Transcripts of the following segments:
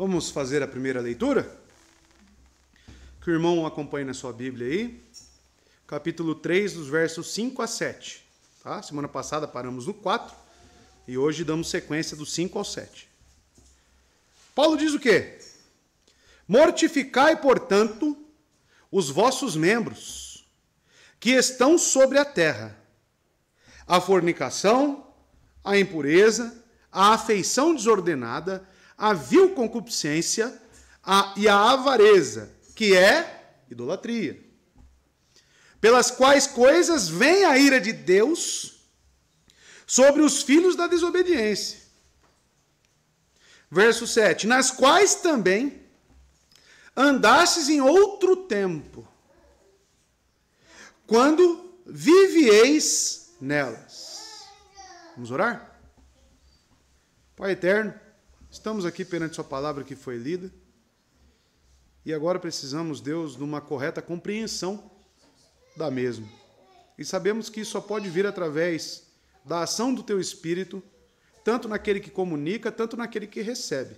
Vamos fazer a primeira leitura? Que o irmão acompanhe na sua Bíblia aí. Capítulo 3, dos versos 5 a 7. Tá? Semana passada paramos no 4 e hoje damos sequência do 5 ao 7. Paulo diz o quê? Mortificai, portanto, os vossos membros que estão sobre a terra: a fornicação, a impureza, a afeição desordenada, a vil concupiscência a, e a avareza, que é idolatria. Pelas quais coisas vem a ira de Deus sobre os filhos da desobediência. Verso 7: Nas quais também andastes em outro tempo, quando vivieis nelas. Vamos orar? Pai eterno. Estamos aqui perante Sua palavra que foi lida. E agora precisamos, Deus, de uma correta compreensão da mesma. E sabemos que isso só pode vir através da ação do Teu Espírito, tanto naquele que comunica, tanto naquele que recebe.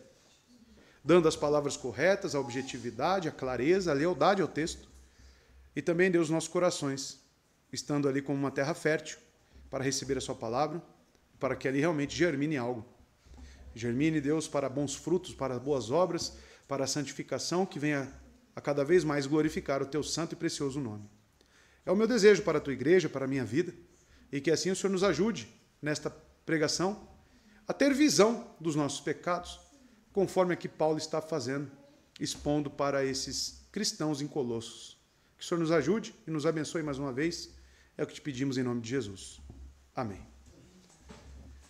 Dando as palavras corretas, a objetividade, a clareza, a lealdade ao texto. E também, Deus, nossos corações, estando ali como uma terra fértil para receber a Sua palavra, para que ali realmente germine algo Germine, Deus, para bons frutos, para boas obras, para a santificação, que venha a cada vez mais glorificar o teu santo e precioso nome. É o meu desejo para a tua igreja, para a minha vida, e que assim o Senhor nos ajude nesta pregação a ter visão dos nossos pecados, conforme aqui Paulo está fazendo, expondo para esses cristãos em Colossos. Que o Senhor nos ajude e nos abençoe mais uma vez. É o que te pedimos em nome de Jesus. Amém.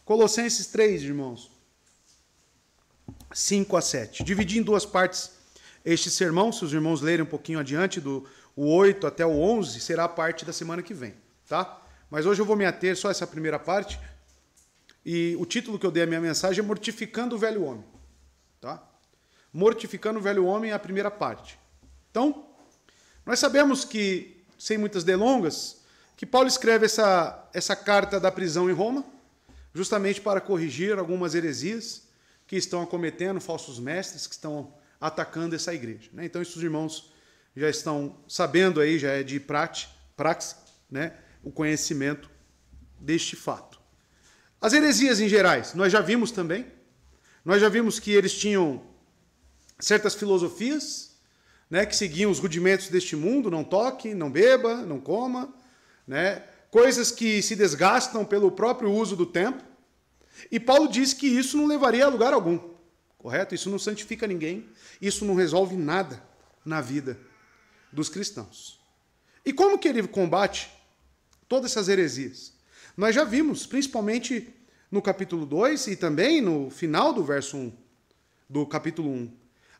Colossenses 3, irmãos. 5 a 7. Dividi em duas partes este sermão, se os irmãos lerem um pouquinho adiante, do 8 até o 11, será a parte da semana que vem, tá? Mas hoje eu vou me ater só a essa primeira parte. E o título que eu dei à minha mensagem é Mortificando o Velho Homem, tá? Mortificando o Velho Homem é a primeira parte. Então, nós sabemos que, sem muitas delongas, que Paulo escreve essa, essa carta da prisão em Roma, justamente para corrigir algumas heresias que estão acometendo, falsos mestres que estão atacando essa igreja. Né? Então, esses irmãos já estão sabendo aí, já é de prate, praxe, né? o conhecimento deste fato. As heresias em gerais, nós já vimos também. Nós já vimos que eles tinham certas filosofias, né, que seguiam os rudimentos deste mundo, não toque, não beba, não coma, né? Coisas que se desgastam pelo próprio uso do tempo, e Paulo diz que isso não levaria a lugar algum, correto? Isso não santifica ninguém, isso não resolve nada na vida dos cristãos. E como que ele combate todas essas heresias? Nós já vimos, principalmente no capítulo 2 e também no final do verso 1 do capítulo 1,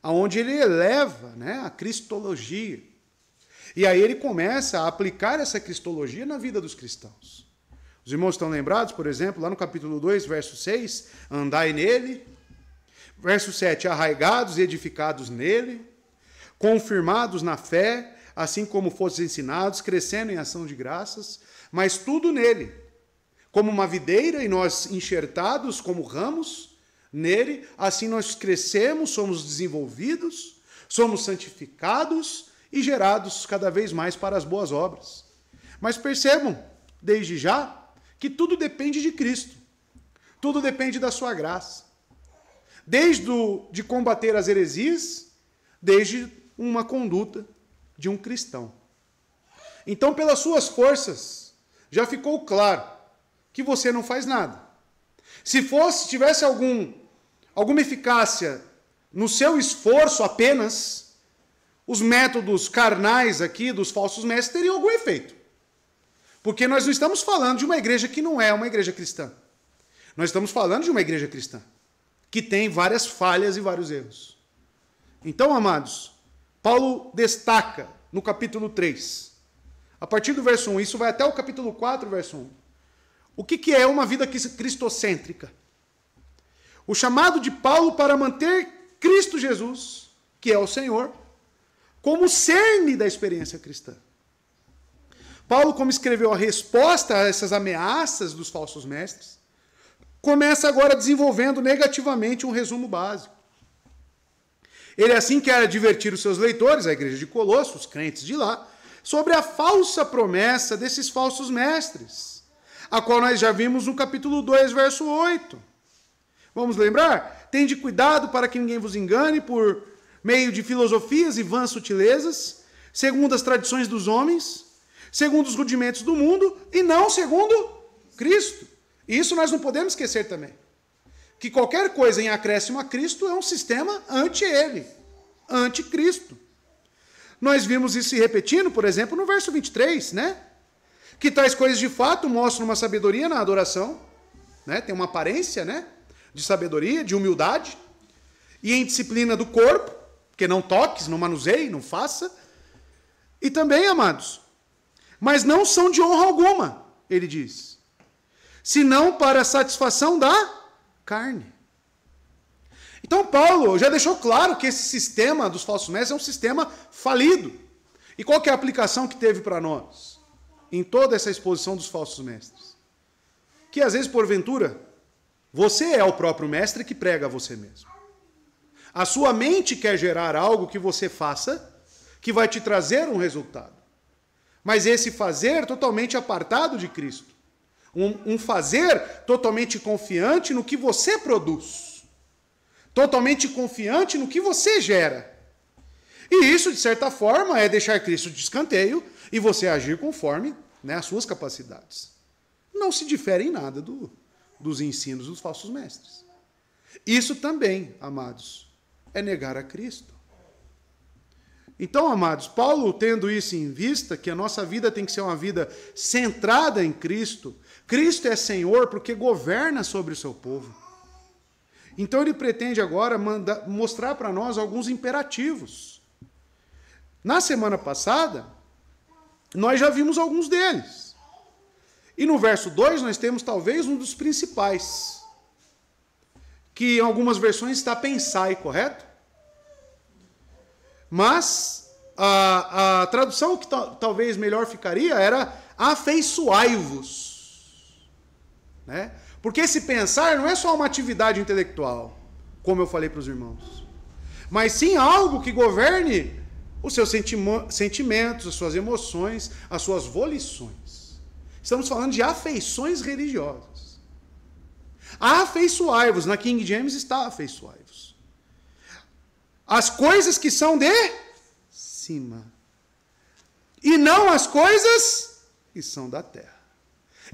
aonde ele eleva, né, a cristologia. E aí ele começa a aplicar essa cristologia na vida dos cristãos. Os irmãos estão lembrados, por exemplo, lá no capítulo 2, verso 6, andai nele. Verso 7, arraigados e edificados nele, confirmados na fé, assim como fossem ensinados, crescendo em ação de graças, mas tudo nele, como uma videira e nós enxertados como ramos nele, assim nós crescemos, somos desenvolvidos, somos santificados e gerados cada vez mais para as boas obras. Mas percebam, desde já, que tudo depende de Cristo. Tudo depende da sua graça. Desde o, de combater as heresias, desde uma conduta de um cristão. Então, pelas suas forças, já ficou claro que você não faz nada. Se fosse, tivesse algum alguma eficácia no seu esforço apenas, os métodos carnais aqui dos falsos mestres teriam algum efeito. Porque nós não estamos falando de uma igreja que não é uma igreja cristã. Nós estamos falando de uma igreja cristã que tem várias falhas e vários erros. Então, amados, Paulo destaca no capítulo 3, a partir do verso 1, isso vai até o capítulo 4, verso 1. O que, que é uma vida cristocêntrica? O chamado de Paulo para manter Cristo Jesus, que é o Senhor, como cerne da experiência cristã. Paulo, como escreveu a resposta a essas ameaças dos falsos mestres, começa agora desenvolvendo negativamente um resumo básico. Ele assim quer advertir os seus leitores, a igreja de Colosso, os crentes de lá, sobre a falsa promessa desses falsos mestres, a qual nós já vimos no capítulo 2, verso 8. Vamos lembrar? Tende cuidado para que ninguém vos engane por meio de filosofias e vãs sutilezas, segundo as tradições dos homens, segundo os rudimentos do mundo e não segundo Cristo. E isso nós não podemos esquecer também. Que qualquer coisa em acréscimo a Cristo é um sistema anti-ele, anti-Cristo. Nós vimos isso se repetindo, por exemplo, no verso 23, né? Que tais coisas de fato mostram uma sabedoria na adoração, né? Tem uma aparência, né? De sabedoria, de humildade. E em disciplina do corpo, que não toques, não manuseie, não faça. E também, amados, mas não são de honra alguma, ele diz, senão para a satisfação da carne. Então, Paulo já deixou claro que esse sistema dos falsos mestres é um sistema falido. E qual é a aplicação que teve para nós em toda essa exposição dos falsos mestres? Que às vezes, porventura, você é o próprio mestre que prega a você mesmo. A sua mente quer gerar algo que você faça que vai te trazer um resultado. Mas esse fazer totalmente apartado de Cristo. Um, um fazer totalmente confiante no que você produz. Totalmente confiante no que você gera. E isso, de certa forma, é deixar Cristo de escanteio e você agir conforme né, as suas capacidades. Não se difere em nada do, dos ensinos dos falsos mestres. Isso também, amados, é negar a Cristo. Então, amados, Paulo, tendo isso em vista, que a nossa vida tem que ser uma vida centrada em Cristo, Cristo é Senhor porque governa sobre o seu povo. Então, ele pretende agora mostrar para nós alguns imperativos. Na semana passada, nós já vimos alguns deles. E no verso 2, nós temos talvez um dos principais, que em algumas versões está pensai, correto? Mas a, a tradução que talvez melhor ficaria era afeiçoai-vos. Né? Porque esse pensar não é só uma atividade intelectual, como eu falei para os irmãos, mas sim algo que governe os seus sentimentos, as suas emoções, as suas volições. Estamos falando de afeições religiosas. Afeiçoai-vos, na King James está afeiçoai as coisas que são de cima, e não as coisas que são da terra.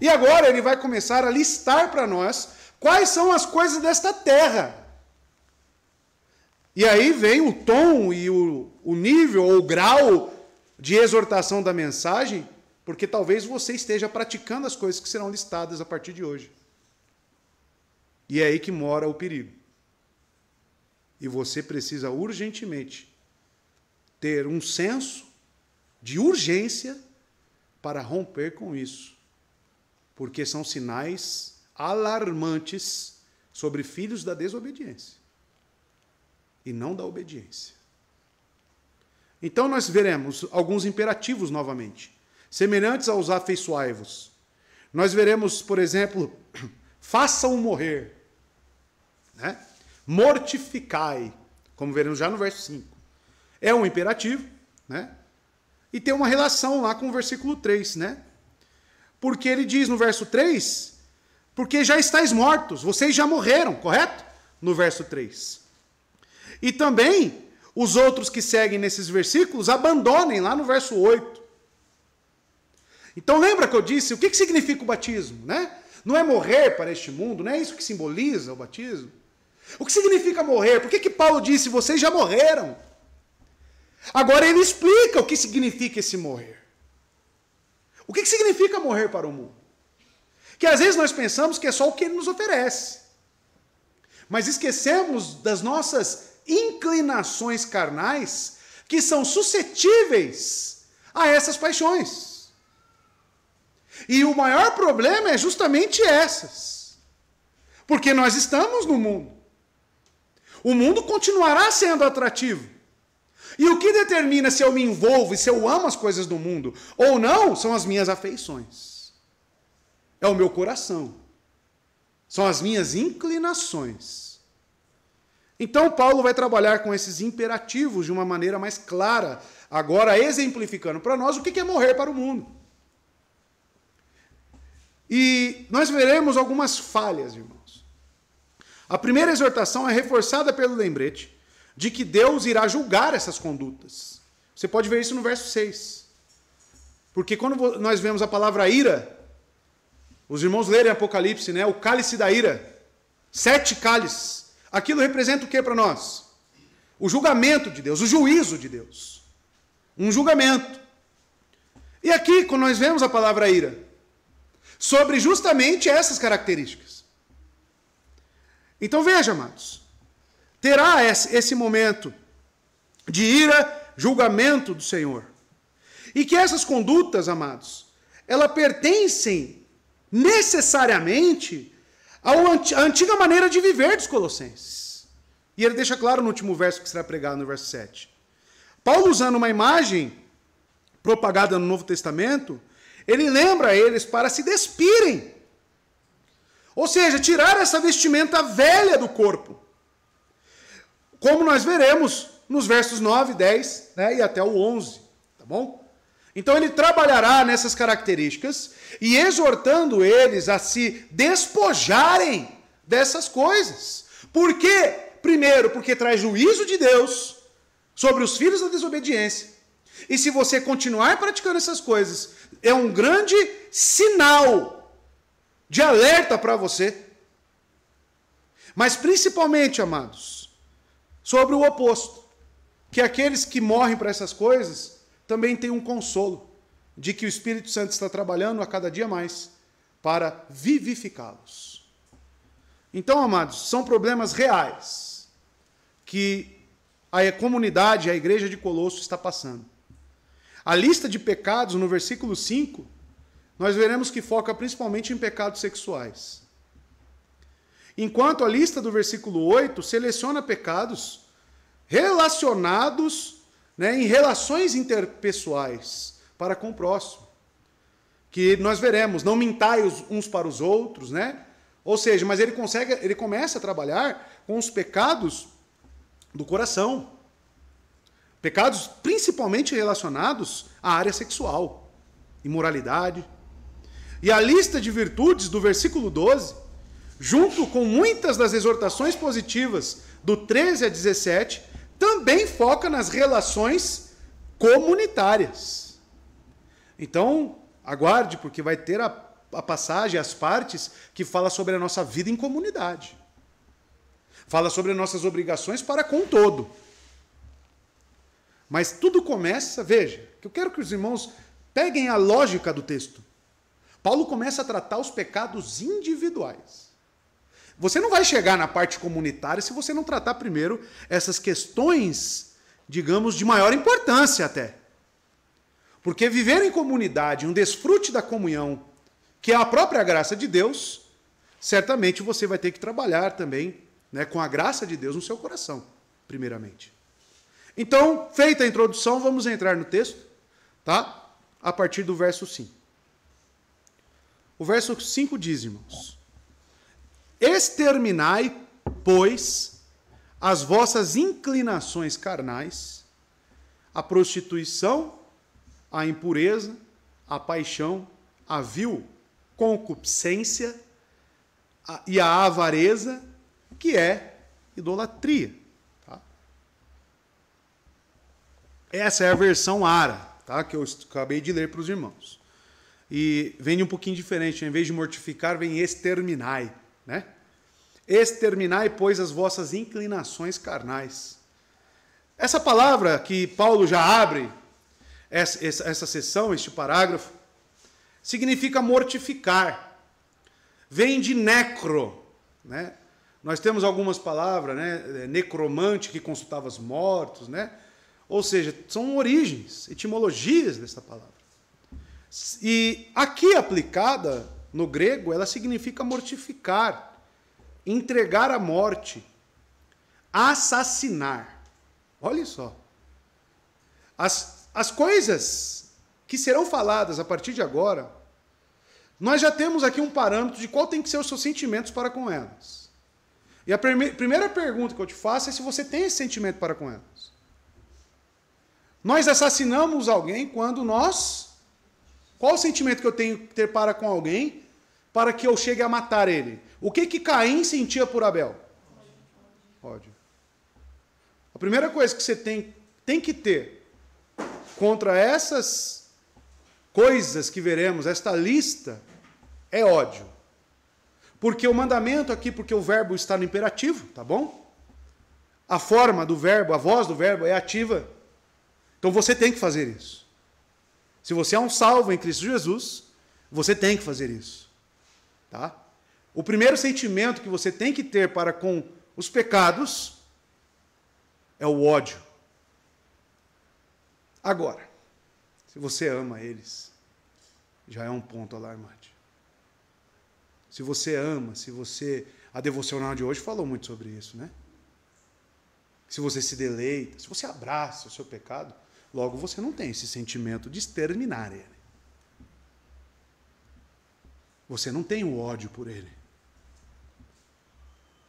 E agora ele vai começar a listar para nós quais são as coisas desta terra. E aí vem o tom e o, o nível ou o grau de exortação da mensagem, porque talvez você esteja praticando as coisas que serão listadas a partir de hoje. E é aí que mora o perigo. E você precisa urgentemente ter um senso de urgência para romper com isso, porque são sinais alarmantes sobre filhos da desobediência e não da obediência. Então nós veremos alguns imperativos novamente, semelhantes aos afeiçoai Nós veremos, por exemplo, façam morrer, né? mortificai, como veremos já no verso 5. É um imperativo, né? E tem uma relação lá com o versículo 3, né? Porque ele diz no verso 3, porque já estáis mortos, vocês já morreram, correto? No verso 3. E também os outros que seguem nesses versículos abandonem lá no verso 8. Então lembra que eu disse o que, que significa o batismo, né? Não é morrer para este mundo, não é isso que simboliza o batismo. O que significa morrer? Por que, que Paulo disse, vocês já morreram? Agora ele explica o que significa esse morrer. O que, que significa morrer para o mundo? Que às vezes nós pensamos que é só o que ele nos oferece. Mas esquecemos das nossas inclinações carnais que são suscetíveis a essas paixões. E o maior problema é justamente essas. Porque nós estamos no mundo. O mundo continuará sendo atrativo. E o que determina se eu me envolvo e se eu amo as coisas do mundo ou não são as minhas afeições. É o meu coração. São as minhas inclinações. Então, Paulo vai trabalhar com esses imperativos de uma maneira mais clara, agora exemplificando para nós o que é morrer para o mundo. E nós veremos algumas falhas, irmão a primeira exortação é reforçada pelo lembrete de que Deus irá julgar essas condutas. Você pode ver isso no verso 6. Porque quando nós vemos a palavra ira, os irmãos lerem Apocalipse, né? O cálice da ira. Sete cálices. Aquilo representa o que para nós? O julgamento de Deus, o juízo de Deus. Um julgamento. E aqui, quando nós vemos a palavra ira, sobre justamente essas características. Então veja, amados, terá esse momento de ira, julgamento do Senhor. E que essas condutas, amados, elas pertencem necessariamente à antiga maneira de viver dos Colossenses. E ele deixa claro no último verso que será pregado, no verso 7. Paulo, usando uma imagem propagada no Novo Testamento, ele lembra a eles para se despirem ou seja, tirar essa vestimenta velha do corpo. Como nós veremos nos versos 9, 10 né, e até o 11. Tá bom? Então ele trabalhará nessas características e exortando eles a se despojarem dessas coisas. Por quê? Primeiro, porque traz juízo de Deus sobre os filhos da desobediência. E se você continuar praticando essas coisas, é um grande sinal de alerta para você. Mas principalmente, amados, sobre o oposto, que aqueles que morrem para essas coisas também têm um consolo de que o Espírito Santo está trabalhando a cada dia mais para vivificá-los. Então, amados, são problemas reais que a comunidade, a igreja de Colosso está passando. A lista de pecados no versículo 5 nós veremos que foca principalmente em pecados sexuais. Enquanto a lista do versículo 8 seleciona pecados relacionados né, em relações interpessoais para com o próximo. Que nós veremos, não mintai uns para os outros, né? Ou seja, mas ele consegue, ele começa a trabalhar com os pecados do coração. Pecados principalmente relacionados à área sexual, imoralidade, e a lista de virtudes do versículo 12, junto com muitas das exortações positivas do 13 a 17, também foca nas relações comunitárias. Então, aguarde, porque vai ter a, a passagem, as partes, que fala sobre a nossa vida em comunidade. Fala sobre nossas obrigações para com todo. Mas tudo começa, veja, que eu quero que os irmãos peguem a lógica do texto. Paulo começa a tratar os pecados individuais. Você não vai chegar na parte comunitária se você não tratar primeiro essas questões, digamos, de maior importância até. Porque viver em comunidade, um desfrute da comunhão, que é a própria graça de Deus, certamente você vai ter que trabalhar também né, com a graça de Deus no seu coração, primeiramente. Então, feita a introdução, vamos entrar no texto, tá? A partir do verso 5. O verso 5 diz, irmãos: Exterminai, pois, as vossas inclinações carnais, a prostituição, a impureza, a paixão, a vil concupiscência a, e a avareza, que é idolatria. Tá? Essa é a versão ara, tá? que eu acabei de ler para os irmãos. E vem um pouquinho diferente, em vez de mortificar, vem exterminai, né? Exterminai, pois, as vossas inclinações carnais. Essa palavra que Paulo já abre, essa, essa, essa sessão, este parágrafo, significa mortificar. Vem de necro, né? Nós temos algumas palavras, né? É, necromante que consultava os mortos, né? Ou seja, são origens, etimologias dessa palavra. E aqui aplicada no grego, ela significa mortificar, entregar à morte, assassinar. Olha só. As, as coisas que serão faladas a partir de agora, nós já temos aqui um parâmetro de qual tem que ser os seus sentimentos para com elas. E a primeira pergunta que eu te faço é se você tem esse sentimento para com elas. Nós assassinamos alguém quando nós qual o sentimento que eu tenho que ter para com alguém para que eu chegue a matar ele? O que que Caim sentia por Abel? Ódio. A primeira coisa que você tem, tem que ter contra essas coisas que veremos, esta lista, é ódio. Porque o mandamento aqui, porque o verbo está no imperativo, tá bom? A forma do verbo, a voz do verbo é ativa. Então você tem que fazer isso. Se você é um salvo em Cristo Jesus, você tem que fazer isso. Tá? O primeiro sentimento que você tem que ter para com os pecados é o ódio. Agora, se você ama eles, já é um ponto alarmante. Se você ama, se você. A devocional de hoje falou muito sobre isso, né? Se você se deleita, se você abraça o seu pecado, Logo, você não tem esse sentimento de exterminar ele. Você não tem o ódio por ele.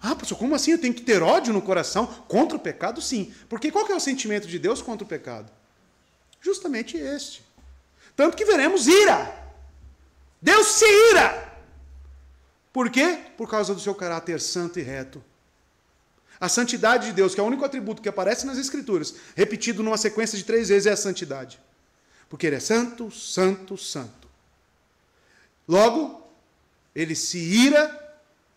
Ah, pastor, como assim? Eu tenho que ter ódio no coração contra o pecado? Sim. Porque qual é o sentimento de Deus contra o pecado? Justamente este. Tanto que veremos ira. Deus se ira. Por quê? Por causa do seu caráter santo e reto. A santidade de Deus, que é o único atributo que aparece nas Escrituras, repetido numa sequência de três vezes, é a santidade. Porque ele é santo, santo, santo. Logo, ele se ira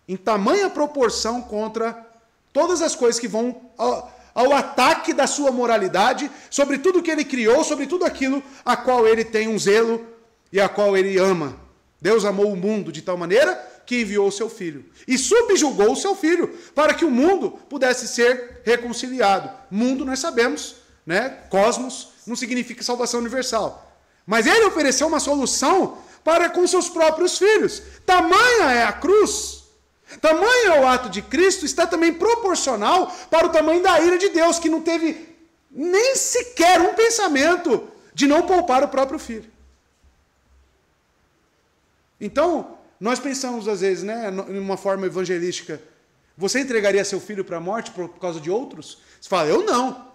em tamanha proporção contra todas as coisas que vão ao, ao ataque da sua moralidade, sobre tudo que ele criou, sobre tudo aquilo a qual ele tem um zelo e a qual ele ama. Deus amou o mundo de tal maneira que enviou seu filho e subjugou o seu filho para que o mundo pudesse ser reconciliado. Mundo nós sabemos, né? Cosmos não significa salvação universal. Mas ele ofereceu uma solução para com seus próprios filhos. Tamanha é a cruz. Tamanho é o ato de Cristo, está também proporcional para o tamanho da ira de Deus, que não teve nem sequer um pensamento de não poupar o próprio filho. Então, nós pensamos, às vezes, né, em uma forma evangelística. Você entregaria seu filho para a morte por causa de outros? Você fala, eu não.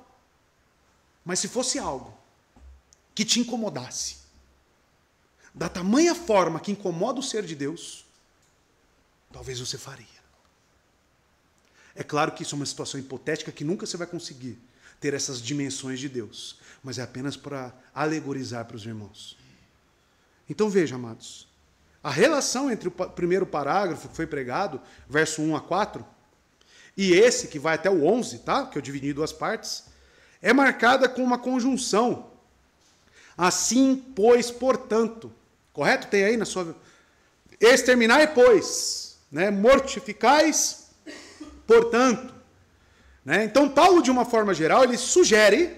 Mas se fosse algo que te incomodasse, da tamanha forma que incomoda o ser de Deus, talvez você faria. É claro que isso é uma situação hipotética que nunca você vai conseguir ter essas dimensões de Deus, mas é apenas para alegorizar para os irmãos. Então veja, amados, a relação entre o primeiro parágrafo que foi pregado, verso 1 a 4, e esse que vai até o 11, tá? Que eu dividi em duas partes, é marcada com uma conjunção. Assim, pois, portanto. Correto? Tem aí na sua exterminai, pois, né? mortificais, portanto. Né? Então, Paulo, de uma forma geral, ele sugere,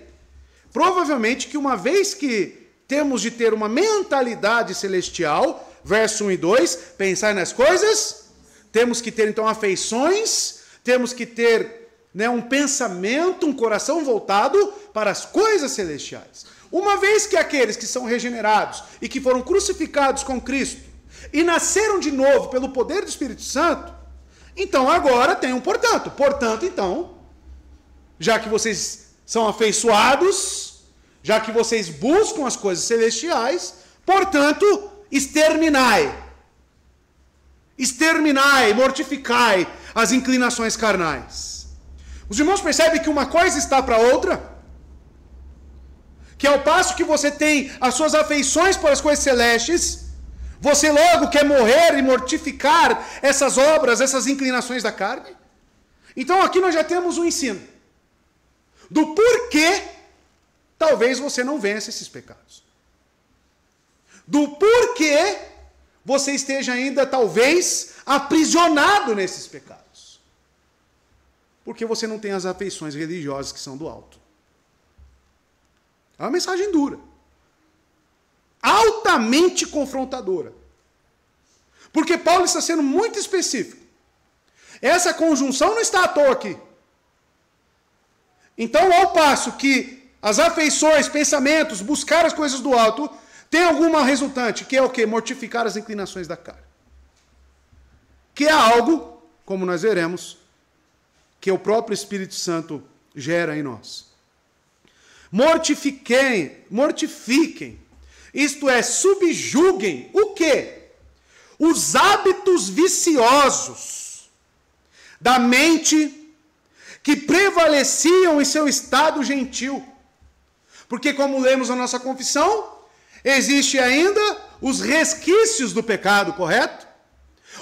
provavelmente, que uma vez que temos de ter uma mentalidade celestial, verso 1 e 2, pensar nas coisas, temos que ter então afeições, temos que ter né, um pensamento, um coração voltado para as coisas celestiais. Uma vez que aqueles que são regenerados e que foram crucificados com Cristo e nasceram de novo pelo poder do Espírito Santo, então agora tem um portanto. Portanto, então, já que vocês são afeiçoados, já que vocês buscam as coisas celestiais, portanto, exterminai. Exterminai, mortificai as inclinações carnais. Os irmãos percebem que uma coisa está para outra? Que ao passo que você tem as suas afeições para as coisas celestes, você logo quer morrer e mortificar essas obras, essas inclinações da carne? Então aqui nós já temos um ensino do porquê talvez você não vença esses pecados do porquê você esteja ainda talvez aprisionado nesses pecados. Porque você não tem as afeições religiosas que são do alto. É uma mensagem dura. Altamente confrontadora. Porque Paulo está sendo muito específico. Essa conjunção não está à toa aqui. Então, ao passo que as afeições, pensamentos, buscar as coisas do alto, tem alguma resultante, que é o quê? Mortificar as inclinações da carne. Que é algo, como nós veremos, que o próprio Espírito Santo gera em nós. Mortifiquem, mortifiquem, isto é, subjuguem o quê? Os hábitos viciosos da mente que prevaleciam em seu estado gentil. Porque, como lemos na nossa confissão, Existe ainda os resquícios do pecado, correto?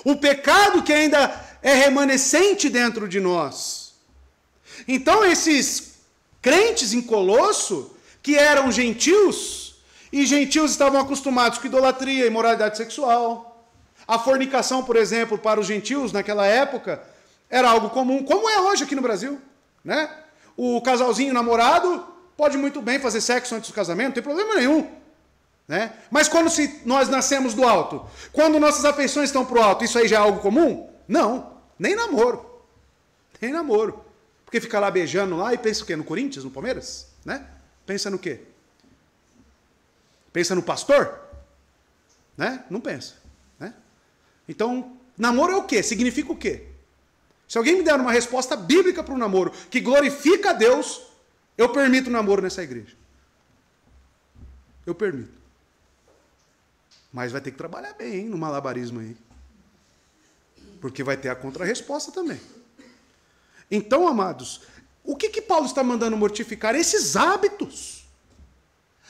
O pecado que ainda é remanescente dentro de nós. Então, esses crentes em Colosso, que eram gentios, e gentios estavam acostumados com idolatria, imoralidade sexual. A fornicação, por exemplo, para os gentios naquela época, era algo comum, como é hoje aqui no Brasil. Né? O casalzinho namorado pode muito bem fazer sexo antes do casamento, não tem problema nenhum. Né? Mas quando se, nós nascemos do alto, quando nossas afeições estão para o alto, isso aí já é algo comum? Não, nem namoro. Nem namoro. Porque fica lá beijando lá e pensa o quê? No Corinthians, no Palmeiras? Né? Pensa no quê? Pensa no pastor? Né? Não pensa. Né? Então, namoro é o quê? Significa o quê? Se alguém me der uma resposta bíblica para o namoro que glorifica a Deus, eu permito o namoro nessa igreja. Eu permito. Mas vai ter que trabalhar bem hein, no malabarismo aí. Porque vai ter a contrarresposta também. Então, amados, o que, que Paulo está mandando mortificar? Esses hábitos.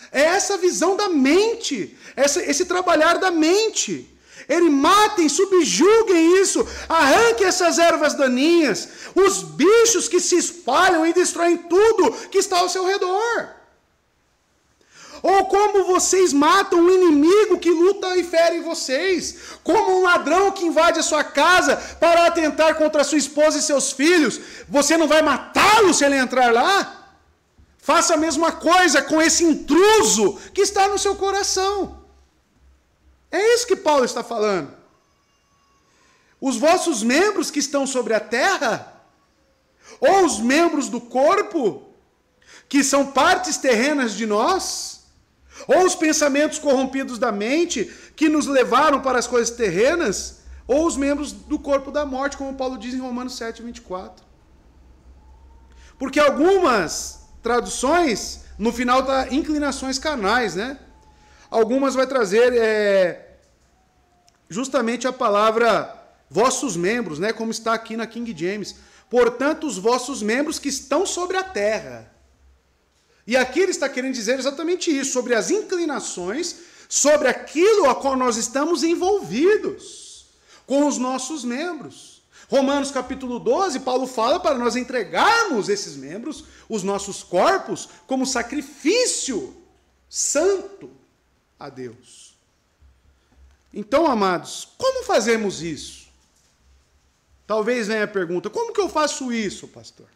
É essa visão da mente, essa, esse trabalhar da mente. Ele matem, subjuguem isso, arranquem essas ervas daninhas, os bichos que se espalham e destroem tudo que está ao seu redor. Ou como vocês matam o inimigo que luta e fere vocês, como um ladrão que invade a sua casa para atentar contra sua esposa e seus filhos, você não vai matá-lo se ele entrar lá? Faça a mesma coisa com esse intruso que está no seu coração. É isso que Paulo está falando. Os vossos membros que estão sobre a terra, ou os membros do corpo, que são partes terrenas de nós, ou os pensamentos corrompidos da mente que nos levaram para as coisas terrenas, ou os membros do corpo da morte, como Paulo diz em Romanos 7, 24. Porque algumas traduções, no final tá inclinações carnais, né? Algumas vai trazer é, justamente a palavra vossos membros, né? Como está aqui na King James. Portanto, os vossos membros que estão sobre a terra. E aqui ele está querendo dizer exatamente isso, sobre as inclinações, sobre aquilo a qual nós estamos envolvidos com os nossos membros. Romanos capítulo 12, Paulo fala para nós entregarmos esses membros, os nossos corpos, como sacrifício santo a Deus. Então, amados, como fazemos isso? Talvez venha a pergunta: como que eu faço isso, pastor?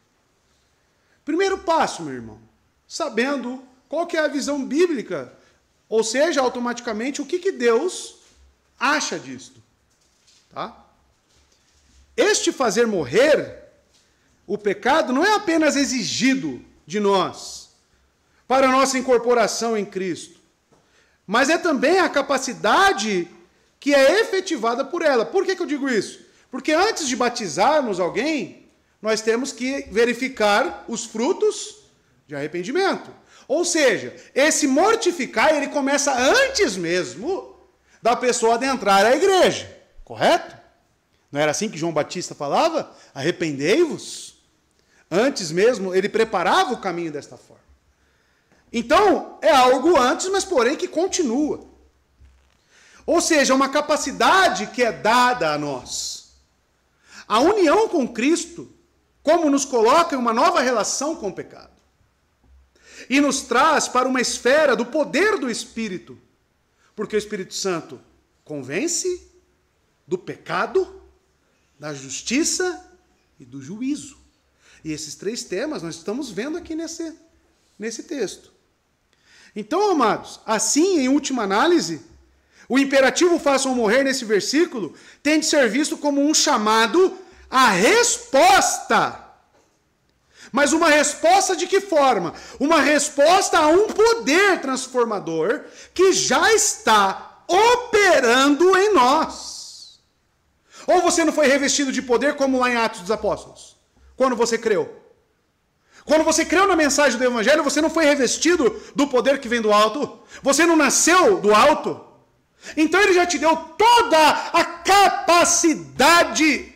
Primeiro passo, meu irmão sabendo qual que é a visão bíblica, ou seja, automaticamente o que, que Deus acha disto. Tá? Este fazer morrer o pecado não é apenas exigido de nós para nossa incorporação em Cristo, mas é também a capacidade que é efetivada por ela. Por que, que eu digo isso? Porque antes de batizarmos alguém, nós temos que verificar os frutos de arrependimento. Ou seja, esse mortificar ele começa antes mesmo da pessoa adentrar à igreja, correto? Não era assim que João Batista falava? Arrependei-vos. Antes mesmo, ele preparava o caminho desta forma. Então, é algo antes, mas porém que continua. Ou seja, é uma capacidade que é dada a nós. A união com Cristo, como nos coloca em uma nova relação com o pecado e nos traz para uma esfera do poder do Espírito. Porque o Espírito Santo convence do pecado, da justiça e do juízo. E esses três temas nós estamos vendo aqui nesse, nesse texto. Então, amados, assim, em última análise, o imperativo façam morrer nesse versículo tem de ser visto como um chamado à resposta mas uma resposta de que forma? Uma resposta a um poder transformador que já está operando em nós. Ou você não foi revestido de poder como lá em Atos dos Apóstolos, quando você creu? Quando você creu na mensagem do Evangelho, você não foi revestido do poder que vem do alto? Você não nasceu do alto? Então ele já te deu toda a capacidade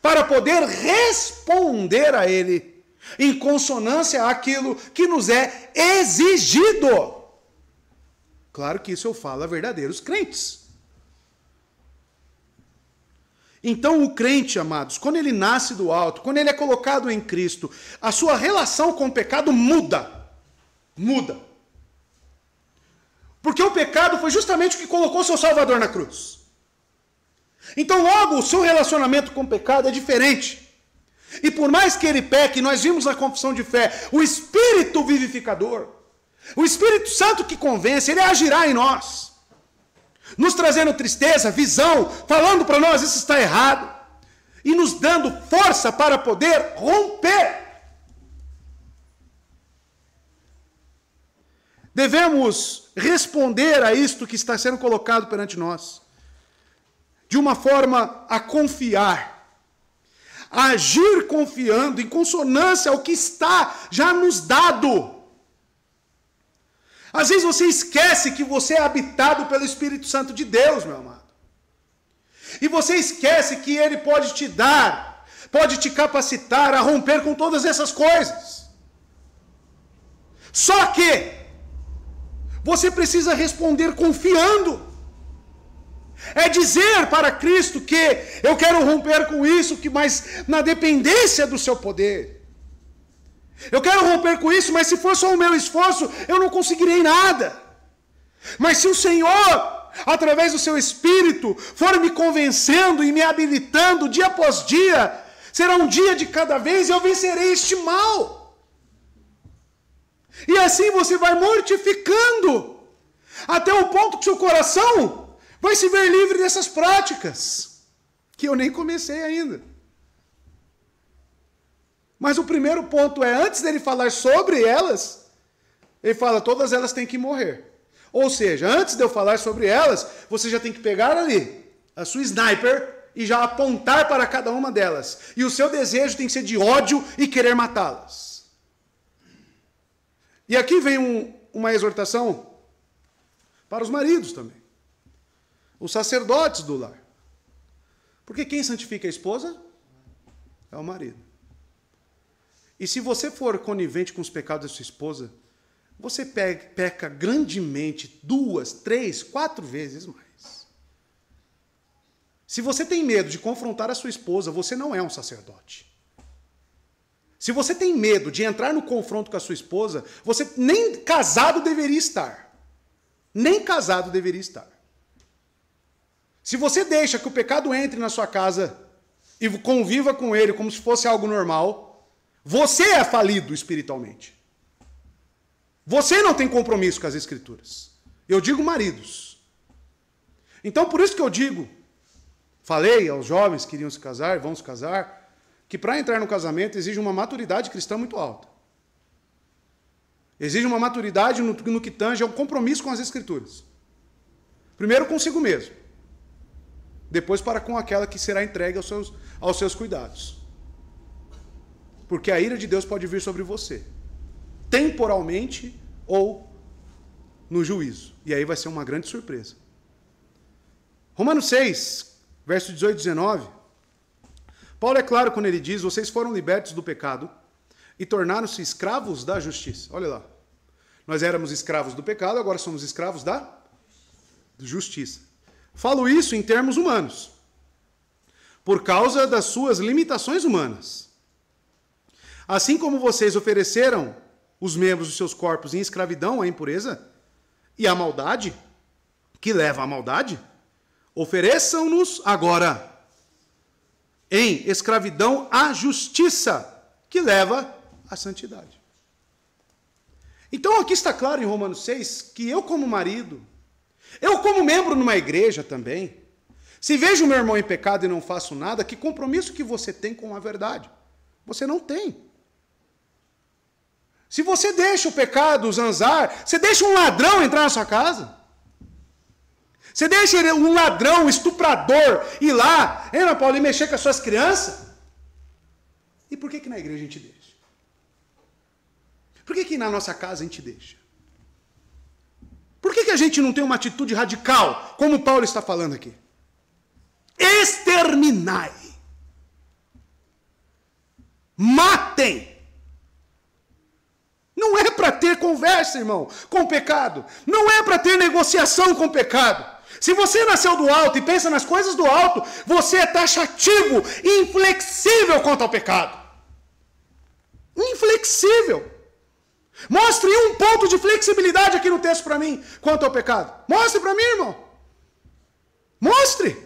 para poder responder a Ele em consonância àquilo que nos é exigido. Claro que isso eu falo a verdadeiros crentes. Então, o crente, amados, quando ele nasce do alto, quando ele é colocado em Cristo, a sua relação com o pecado muda. Muda. Porque o pecado foi justamente o que colocou seu Salvador na cruz. Então, logo, o seu relacionamento com o pecado é diferente. E por mais que ele peque, nós vimos na confissão de fé, o Espírito vivificador, o Espírito Santo que convence, ele agirá em nós, nos trazendo tristeza, visão, falando para nós isso está errado, e nos dando força para poder romper. Devemos responder a isto que está sendo colocado perante nós de uma forma a confiar, a agir confiando em consonância ao que está já nos dado. Às vezes você esquece que você é habitado pelo Espírito Santo de Deus, meu amado. E você esquece que ele pode te dar, pode te capacitar a romper com todas essas coisas. Só que você precisa responder confiando. É dizer para Cristo que eu quero romper com isso, que mas na dependência do seu poder. Eu quero romper com isso, mas se for só o meu esforço, eu não conseguirei nada. Mas se o Senhor, através do seu espírito, for me convencendo e me habilitando dia após dia, será um dia de cada vez e eu vencerei este mal. E assim você vai mortificando até o ponto que seu coração vai se ver livre dessas práticas, que eu nem comecei ainda. Mas o primeiro ponto é, antes dele falar sobre elas, ele fala: todas elas têm que morrer. Ou seja, antes de eu falar sobre elas, você já tem que pegar ali a sua sniper e já apontar para cada uma delas. E o seu desejo tem que ser de ódio e querer matá-las. E aqui vem um, uma exortação para os maridos também. Os sacerdotes do lar. Porque quem santifica a esposa é o marido. E se você for conivente com os pecados da sua esposa, você peca grandemente duas, três, quatro vezes mais. Se você tem medo de confrontar a sua esposa, você não é um sacerdote. Se você tem medo de entrar no confronto com a sua esposa, você nem casado deveria estar. Nem casado deveria estar. Se você deixa que o pecado entre na sua casa e conviva com ele como se fosse algo normal, você é falido espiritualmente. Você não tem compromisso com as escrituras. Eu digo maridos. Então por isso que eu digo, falei aos jovens que iriam se casar, vão se casar, que para entrar no casamento exige uma maturidade cristã muito alta. Exige uma maturidade no, no que tange ao compromisso com as escrituras. Primeiro consigo mesmo depois para com aquela que será entregue aos seus, aos seus cuidados. Porque a ira de Deus pode vir sobre você, temporalmente ou no juízo. E aí vai ser uma grande surpresa. Romanos 6, verso 18 e 19. Paulo é claro quando ele diz: Vocês foram libertos do pecado e tornaram-se escravos da justiça. Olha lá. Nós éramos escravos do pecado, agora somos escravos da justiça. Falo isso em termos humanos, por causa das suas limitações humanas. Assim como vocês ofereceram os membros dos seus corpos em escravidão à impureza e à maldade, que leva à maldade, ofereçam-nos agora em escravidão à justiça, que leva à santidade. Então aqui está claro em Romanos 6 que eu, como marido, eu, como membro numa igreja também, se vejo meu irmão em pecado e não faço nada, que compromisso que você tem com a verdade? Você não tem. Se você deixa o pecado zanzar, você deixa um ladrão entrar na sua casa. Você deixa um ladrão, um estuprador, ir lá, hein, na Paula, e mexer com as suas crianças? E por que, que na igreja a gente deixa? Por que, que na nossa casa a gente deixa? que, que a gente não tem uma atitude radical, como Paulo está falando aqui? Exterminai. Matem. Não é para ter conversa, irmão, com o pecado. Não é para ter negociação com o pecado. Se você nasceu do alto e pensa nas coisas do alto, você é tá taxativo, inflexível quanto ao pecado. Inflexível. Mostre um ponto de flexibilidade aqui no texto para mim quanto ao pecado. Mostre para mim, irmão. Mostre.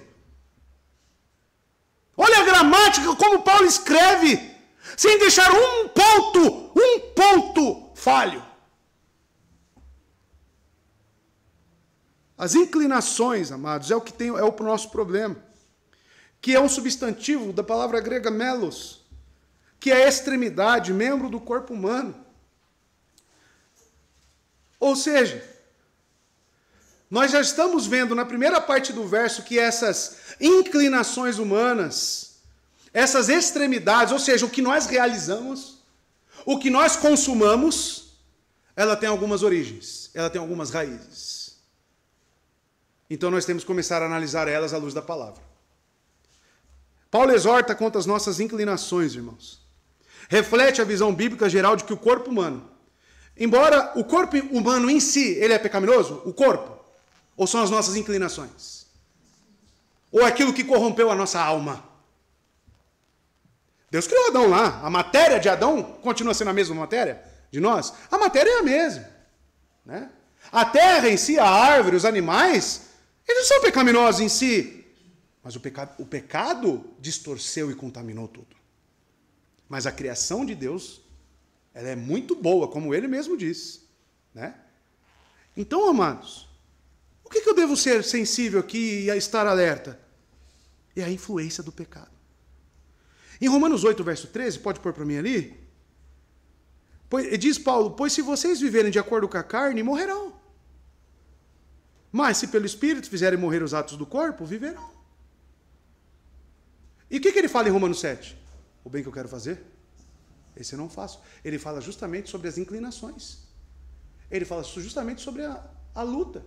Olha a gramática como Paulo escreve, sem deixar um ponto, um ponto falho. As inclinações, amados, é o que tem, é o nosso problema, que é um substantivo da palavra grega melos, que é extremidade, membro do corpo humano. Ou seja, nós já estamos vendo na primeira parte do verso que essas inclinações humanas, essas extremidades, ou seja, o que nós realizamos, o que nós consumamos, ela tem algumas origens, ela tem algumas raízes. Então nós temos que começar a analisar elas à luz da palavra. Paulo exorta contra as nossas inclinações, irmãos. Reflete a visão bíblica geral de que o corpo humano Embora o corpo humano em si, ele é pecaminoso, o corpo, ou são as nossas inclinações, ou aquilo que corrompeu a nossa alma. Deus criou Adão lá, a matéria de Adão continua sendo a mesma matéria de nós, a matéria é a mesma, né? A terra em si, a árvore, os animais, eles são pecaminosos em si, mas o o pecado distorceu e contaminou tudo. Mas a criação de Deus ela é muito boa, como ele mesmo diz. Né? Então, amados, o que, que eu devo ser sensível aqui e estar alerta? É a influência do pecado. Em Romanos 8, verso 13, pode pôr para mim ali? Pois, diz Paulo: Pois se vocês viverem de acordo com a carne, morrerão. Mas se pelo Espírito fizerem morrer os atos do corpo, viverão. E o que, que ele fala em Romanos 7? O bem que eu quero fazer, esse eu não faço. Ele fala justamente sobre as inclinações. Ele fala justamente sobre a, a luta.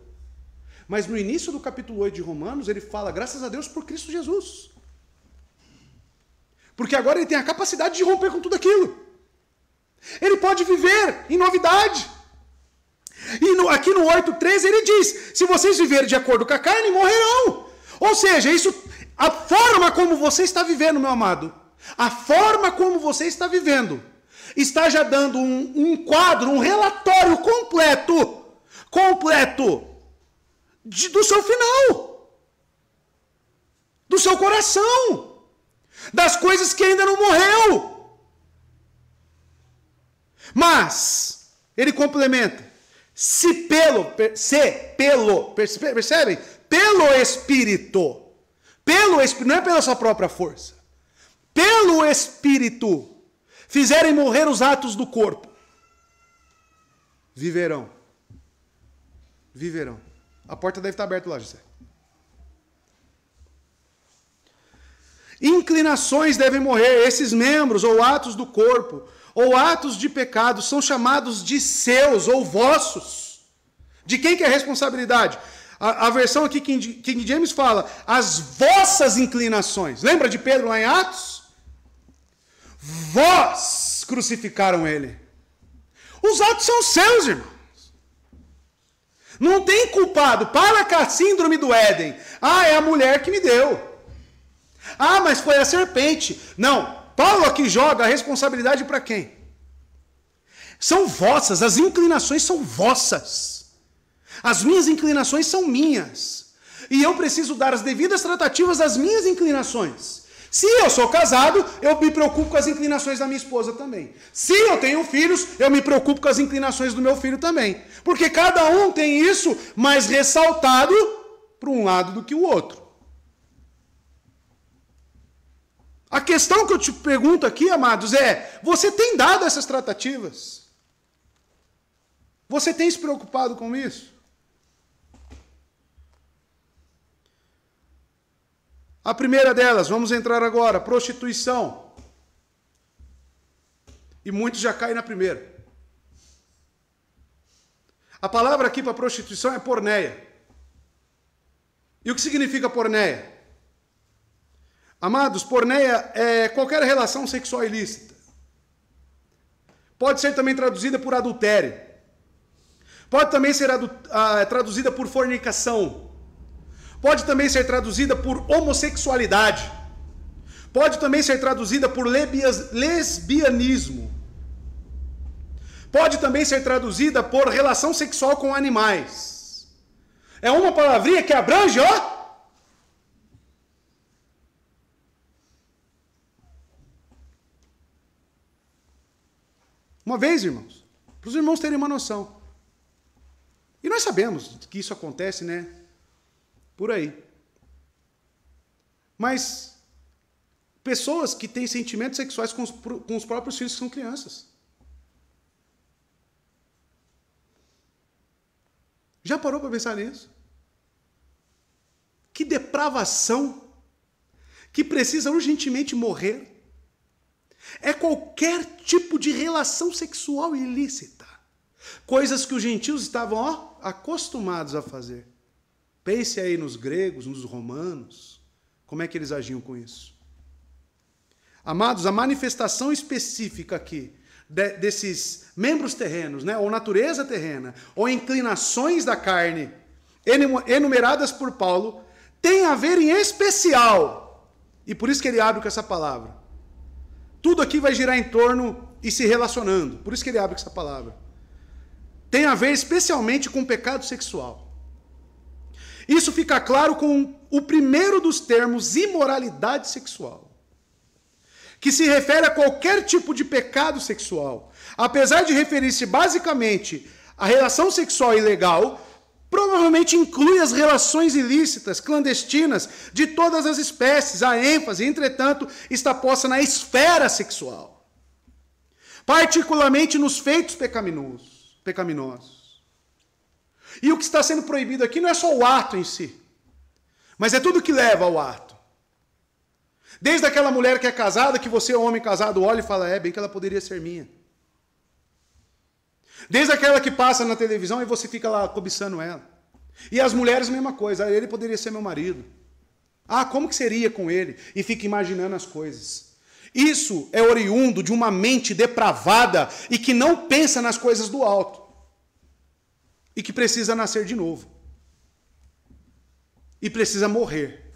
Mas no início do capítulo 8 de Romanos, ele fala, graças a Deus por Cristo Jesus. Porque agora ele tem a capacidade de romper com tudo aquilo. Ele pode viver em novidade. E no, aqui no 8,13 ele diz: se vocês viverem de acordo com a carne, morrerão. Ou seja, isso, a forma como você está vivendo, meu amado, a forma como você está vivendo está já dando um, um quadro, um relatório completo, completo de, do seu final, do seu coração, das coisas que ainda não morreu. Mas ele complementa: se pelo, se pelo, percebem? Pelo Espírito, pelo Espírito, não é pela sua própria força pelo Espírito, fizerem morrer os atos do corpo, viverão. Viverão. A porta deve estar aberta lá, José. Inclinações devem morrer, esses membros ou atos do corpo, ou atos de pecado, são chamados de seus ou vossos. De quem que é a responsabilidade? A, a versão aqui que James fala, as vossas inclinações. Lembra de Pedro lá em Atos? Vós crucificaram ele. Os atos são seus, irmãos. Não tem culpado. Para com a síndrome do Éden. Ah, é a mulher que me deu. Ah, mas foi a serpente. Não. Paulo aqui joga a responsabilidade para quem? São vossas, as inclinações são vossas. As minhas inclinações são minhas. E eu preciso dar as devidas tratativas às minhas inclinações. Se eu sou casado, eu me preocupo com as inclinações da minha esposa também. Se eu tenho filhos, eu me preocupo com as inclinações do meu filho também. Porque cada um tem isso, mais ressaltado para um lado do que o outro. A questão que eu te pergunto aqui, amados, é: você tem dado essas tratativas? Você tem se preocupado com isso? A primeira delas, vamos entrar agora, prostituição. E muitos já caem na primeira. A palavra aqui para prostituição é porneia. E o que significa porneia? Amados, porneia é qualquer relação sexual ilícita. Pode ser também traduzida por adultério. Pode também ser ah, traduzida por fornicação. Pode também ser traduzida por homossexualidade. Pode também ser traduzida por lesbianismo. Pode também ser traduzida por relação sexual com animais. É uma palavrinha que abrange, ó. Uma vez, irmãos, para os irmãos terem uma noção. E nós sabemos que isso acontece, né? por aí. Mas pessoas que têm sentimentos sexuais com os, com os próprios filhos que são crianças. Já parou para pensar nisso? Que depravação que precisa urgentemente morrer é qualquer tipo de relação sexual ilícita. Coisas que os gentios estavam ó, acostumados a fazer. Pense aí nos gregos, nos romanos, como é que eles agiam com isso. Amados, a manifestação específica aqui de, desses membros terrenos, né, ou natureza terrena, ou inclinações da carne, enumeradas por Paulo, tem a ver em especial, e por isso que ele abre com essa palavra. Tudo aqui vai girar em torno e se relacionando, por isso que ele abre com essa palavra. Tem a ver especialmente com o pecado sexual. Isso fica claro com o primeiro dos termos imoralidade sexual, que se refere a qualquer tipo de pecado sexual. Apesar de referir-se basicamente à relação sexual ilegal, provavelmente inclui as relações ilícitas, clandestinas, de todas as espécies. A ênfase, entretanto, está posta na esfera sexual, particularmente nos feitos pecaminosos. pecaminosos. E o que está sendo proibido aqui não é só o ato em si, mas é tudo que leva ao ato. Desde aquela mulher que é casada, que você, homem casado, olha e fala: é, bem que ela poderia ser minha. Desde aquela que passa na televisão e você fica lá cobiçando ela. E as mulheres, mesma coisa. Ah, ele poderia ser meu marido. Ah, como que seria com ele? E fica imaginando as coisas. Isso é oriundo de uma mente depravada e que não pensa nas coisas do alto e que precisa nascer de novo. E precisa morrer.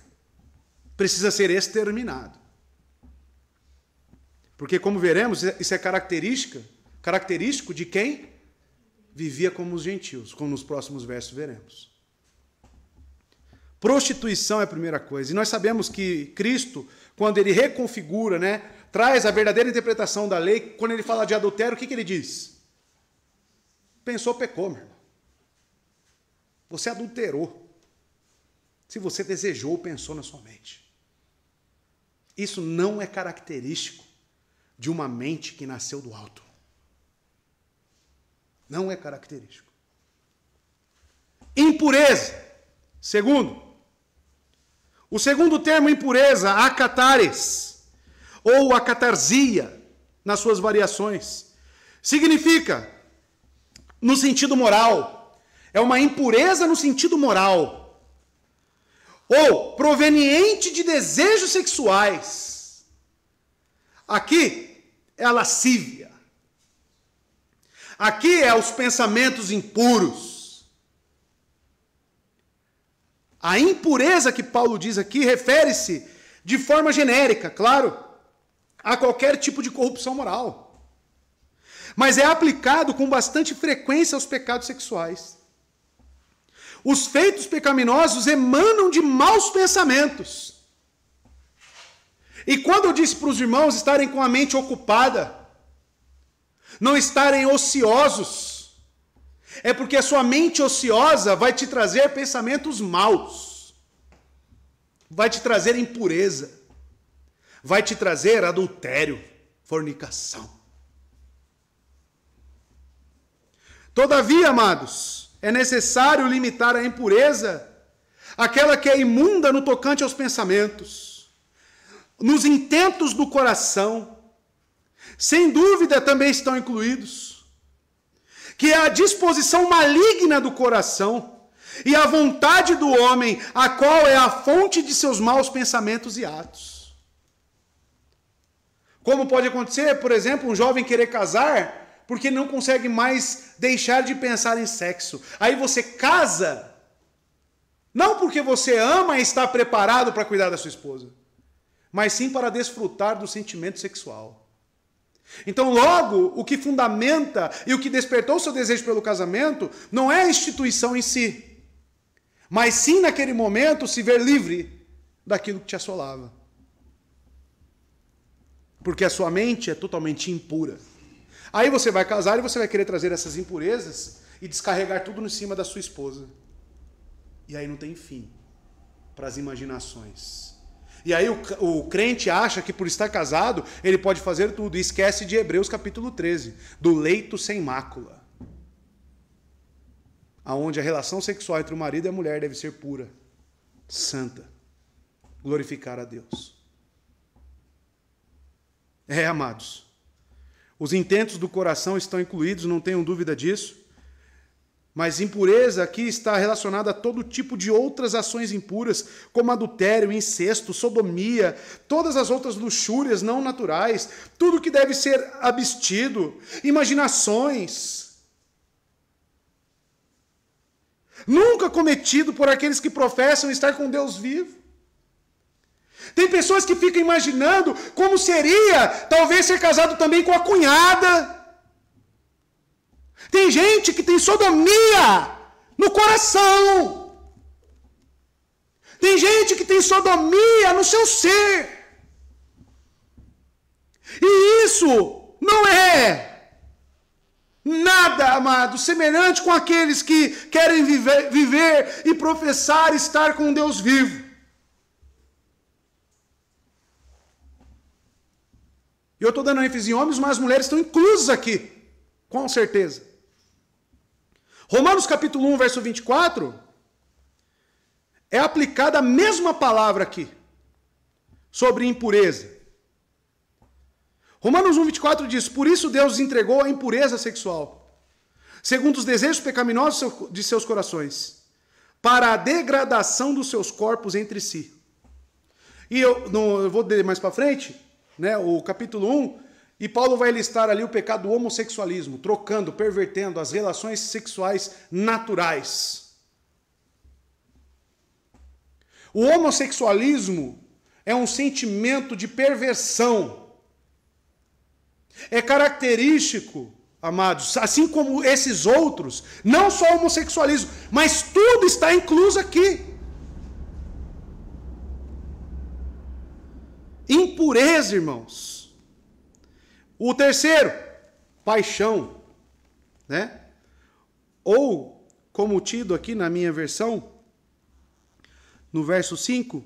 Precisa ser exterminado. Porque, como veremos, isso é característica, característico de quem vivia como os gentios, como nos próximos versos veremos. Prostituição é a primeira coisa. E nós sabemos que Cristo, quando ele reconfigura, né, traz a verdadeira interpretação da lei, quando ele fala de adultério, o que, que ele diz? Pensou, pecou, meu. Você adulterou. Se você desejou ou pensou na sua mente. Isso não é característico de uma mente que nasceu do alto. Não é característico. Impureza. Segundo. O segundo termo, impureza, acatares, ou acatarsia, nas suas variações, significa, no sentido moral, é uma impureza no sentido moral. Ou proveniente de desejos sexuais. Aqui é a lascívia. Aqui é os pensamentos impuros. A impureza que Paulo diz aqui refere-se de forma genérica, claro, a qualquer tipo de corrupção moral. Mas é aplicado com bastante frequência aos pecados sexuais. Os feitos pecaminosos emanam de maus pensamentos. E quando eu disse para os irmãos estarem com a mente ocupada, não estarem ociosos, é porque a sua mente ociosa vai te trazer pensamentos maus, vai te trazer impureza, vai te trazer adultério, fornicação. Todavia, amados, é necessário limitar a impureza, aquela que é imunda no tocante aos pensamentos, nos intentos do coração. Sem dúvida também estão incluídos, que é a disposição maligna do coração e a vontade do homem, a qual é a fonte de seus maus pensamentos e atos. Como pode acontecer, por exemplo, um jovem querer casar porque não consegue mais deixar de pensar em sexo. Aí você casa, não porque você ama e está preparado para cuidar da sua esposa, mas sim para desfrutar do sentimento sexual. Então, logo, o que fundamenta e o que despertou seu desejo pelo casamento não é a instituição em si, mas sim, naquele momento, se ver livre daquilo que te assolava. Porque a sua mente é totalmente impura. Aí você vai casar e você vai querer trazer essas impurezas e descarregar tudo em cima da sua esposa. E aí não tem fim para as imaginações. E aí o, o, crente acha que por estar casado ele pode fazer tudo e esquece de Hebreus capítulo 13, do leito sem mácula. Aonde a relação sexual entre o marido e a mulher deve ser pura, santa, glorificar a Deus. É, amados. Os intentos do coração estão incluídos, não tenham dúvida disso. Mas impureza aqui está relacionada a todo tipo de outras ações impuras, como adultério, incesto, sodomia, todas as outras luxúrias não naturais, tudo que deve ser abstido, imaginações. Nunca cometido por aqueles que professam estar com Deus vivo. Tem pessoas que ficam imaginando como seria, talvez, ser casado também com a cunhada. Tem gente que tem sodomia no coração. Tem gente que tem sodomia no seu ser. E isso não é nada, amado, semelhante com aqueles que querem viver, viver e professar estar com Deus vivo. E eu estou dando ênfase em homens, mas as mulheres estão inclusas aqui. Com certeza. Romanos capítulo 1, verso 24, é aplicada a mesma palavra aqui, sobre impureza. Romanos 1, 24 diz, Por isso Deus entregou a impureza sexual, segundo os desejos pecaminosos de seus corações, para a degradação dos seus corpos entre si. E eu, não, eu vou ler mais para frente, né, o capítulo 1, e Paulo vai listar ali o pecado do homossexualismo, trocando, pervertendo as relações sexuais naturais. O homossexualismo é um sentimento de perversão. É característico, amados, assim como esses outros, não só o homossexualismo, mas tudo está incluso aqui. Impureza, irmãos. O terceiro, paixão, né? Ou, como tido aqui na minha versão, no verso 5,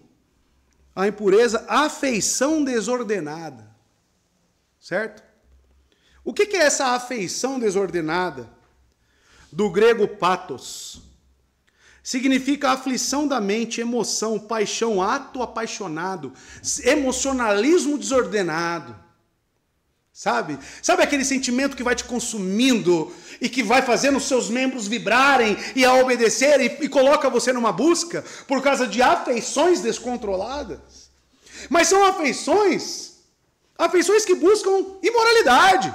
a impureza, afeição desordenada. Certo? O que é essa afeição desordenada? Do grego patos. Significa aflição da mente, emoção, paixão, ato apaixonado, emocionalismo desordenado. Sabe? Sabe aquele sentimento que vai te consumindo e que vai fazendo os seus membros vibrarem e a obedecerem e, e coloca você numa busca por causa de afeições descontroladas? Mas são afeições, afeições que buscam imoralidade,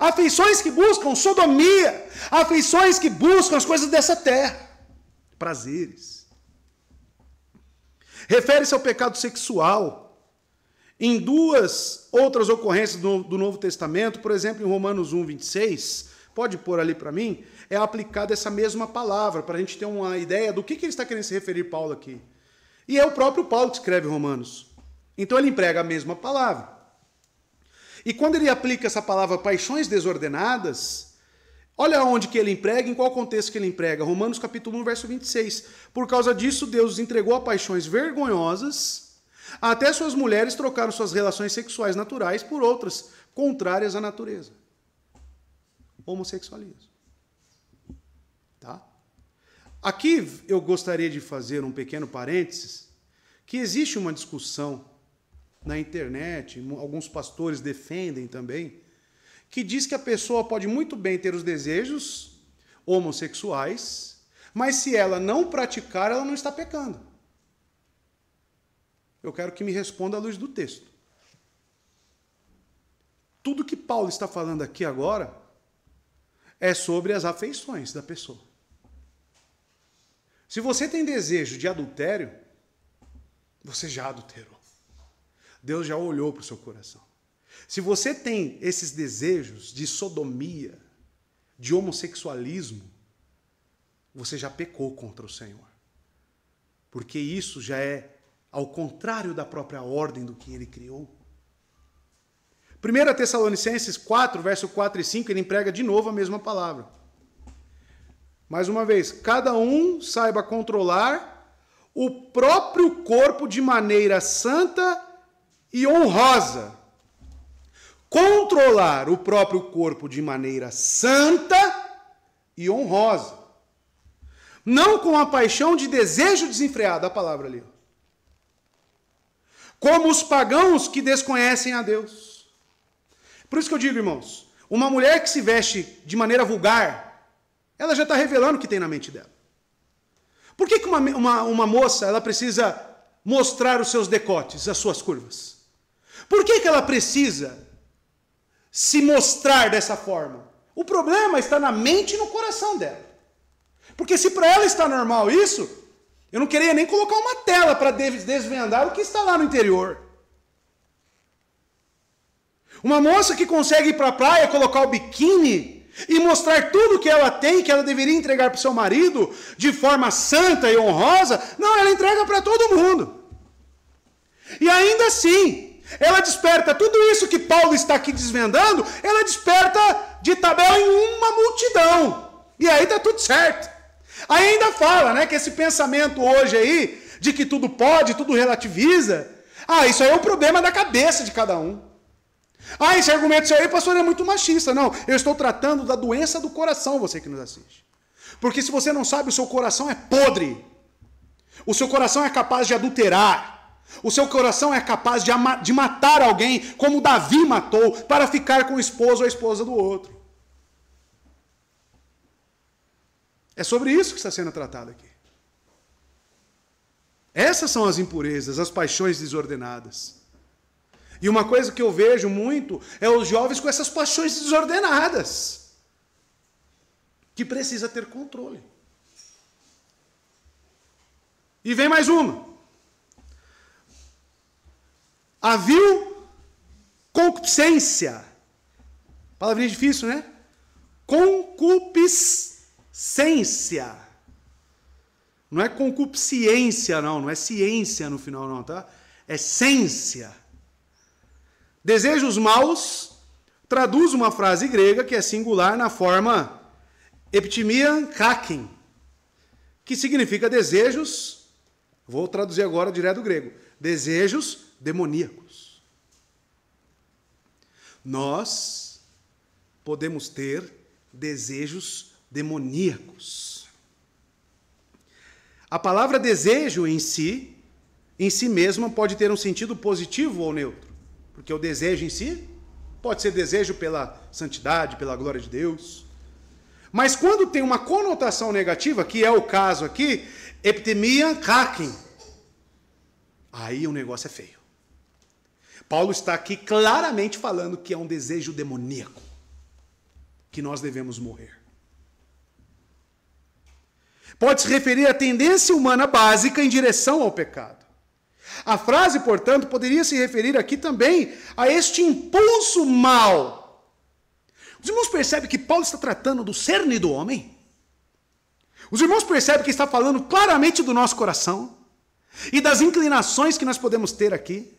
afeições que buscam sodomia, afeições que buscam as coisas dessa terra prazeres. Refere-se ao pecado sexual. Em duas outras ocorrências do, do Novo Testamento, por exemplo, em Romanos 1, 26, pode pôr ali para mim, é aplicada essa mesma palavra, para a gente ter uma ideia do que, que ele está querendo se referir, Paulo, aqui. E é o próprio Paulo que escreve Romanos. Então ele emprega a mesma palavra. E quando ele aplica essa palavra paixões desordenadas, Olha onde que ele emprega, em qual contexto que ele emprega. Romanos capítulo 1, verso 26. Por causa disso, Deus os entregou a paixões vergonhosas, até suas mulheres trocaram suas relações sexuais naturais por outras contrárias à natureza. Homossexualismo. Tá? Aqui eu gostaria de fazer um pequeno parênteses, que existe uma discussão na internet, alguns pastores defendem também, que diz que a pessoa pode muito bem ter os desejos homossexuais, mas se ela não praticar, ela não está pecando. Eu quero que me responda à luz do texto. Tudo que Paulo está falando aqui agora é sobre as afeições da pessoa. Se você tem desejo de adultério, você já adulterou. Deus já olhou para o seu coração. Se você tem esses desejos de sodomia, de homossexualismo, você já pecou contra o Senhor. Porque isso já é ao contrário da própria ordem do que ele criou. 1 Tessalonicenses 4, verso 4 e 5, ele emprega de novo a mesma palavra. Mais uma vez, cada um saiba controlar o próprio corpo de maneira santa e honrosa controlar o próprio corpo de maneira santa e honrosa. Não com a paixão de desejo desenfreado, a palavra ali. Como os pagãos que desconhecem a Deus. Por isso que eu digo, irmãos, uma mulher que se veste de maneira vulgar, ela já está revelando o que tem na mente dela. Por que, que uma, uma, uma, moça ela precisa mostrar os seus decotes, as suas curvas? Por que, que ela precisa se mostrar dessa forma. O problema está na mente e no coração dela. Porque se para ela está normal isso, eu não queria nem colocar uma tela para desvendar o que está lá no interior. Uma moça que consegue ir para a praia, colocar o biquíni e mostrar tudo que ela tem, que ela deveria entregar para o seu marido de forma santa e honrosa, não, ela entrega para todo mundo. E ainda assim, ela desperta tudo isso que Paulo está aqui desvendando, ela desperta de tabela em uma multidão. E aí está tudo certo. ainda fala, né, que esse pensamento hoje aí de que tudo pode, tudo relativiza. Ah, isso aí é o problema da cabeça de cada um. Ah, esse argumento aí, pastor, é muito machista. Não, eu estou tratando da doença do coração, você que nos assiste. Porque se você não sabe, o seu coração é podre. O seu coração é capaz de adulterar. O seu coração é capaz de, ama, de matar alguém, como Davi matou, para ficar com o esposo ou a esposa do outro. É sobre isso que está sendo tratado aqui. Essas são as impurezas, as paixões desordenadas. E uma coisa que eu vejo muito é os jovens com essas paixões desordenadas, que precisa ter controle. E vem mais uma. A vil concupiscência. Palavrinha difícil, né? Concupiscência. Não é concupiscência, não. Não é ciência no final, não, tá? É ciência. Desejos maus traduz uma frase grega que é singular na forma epitmian kakin, que significa desejos. Vou traduzir agora direto do grego. Desejos demoníacos. Nós podemos ter desejos demoníacos. A palavra desejo em si, em si mesma, pode ter um sentido positivo ou neutro, porque o desejo em si pode ser desejo pela santidade, pela glória de Deus. Mas quando tem uma conotação negativa, que é o caso aqui, epidemia hacking, aí o negócio é feio. Paulo está aqui claramente falando que é um desejo demoníaco, que nós devemos morrer. Pode se referir à tendência humana básica em direção ao pecado. A frase, portanto, poderia se referir aqui também a este impulso mal. Os irmãos percebem que Paulo está tratando do cerne do homem? Os irmãos percebem que está falando claramente do nosso coração e das inclinações que nós podemos ter aqui?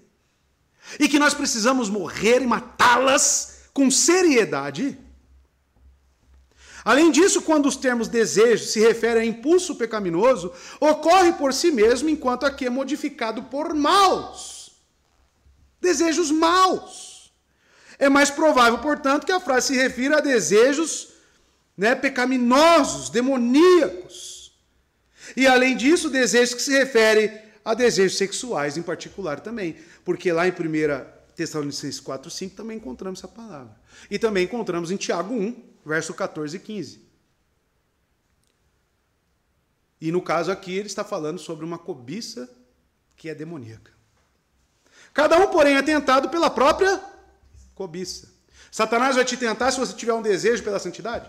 e que nós precisamos morrer e matá-las com seriedade. Além disso, quando os termos desejo se referem a impulso pecaminoso, ocorre por si mesmo enquanto aqui é modificado por maus. Desejos maus. É mais provável, portanto, que a frase se refira a desejos né, pecaminosos, demoníacos. E além disso, desejos que se referem a desejos sexuais em particular também. Porque lá em 1 Tessalonicenses 4, 5 também encontramos essa palavra. E também encontramos em Tiago 1, verso 14 e 15. E no caso aqui, ele está falando sobre uma cobiça que é demoníaca. Cada um, porém, é tentado pela própria cobiça. Satanás vai te tentar se você tiver um desejo pela santidade?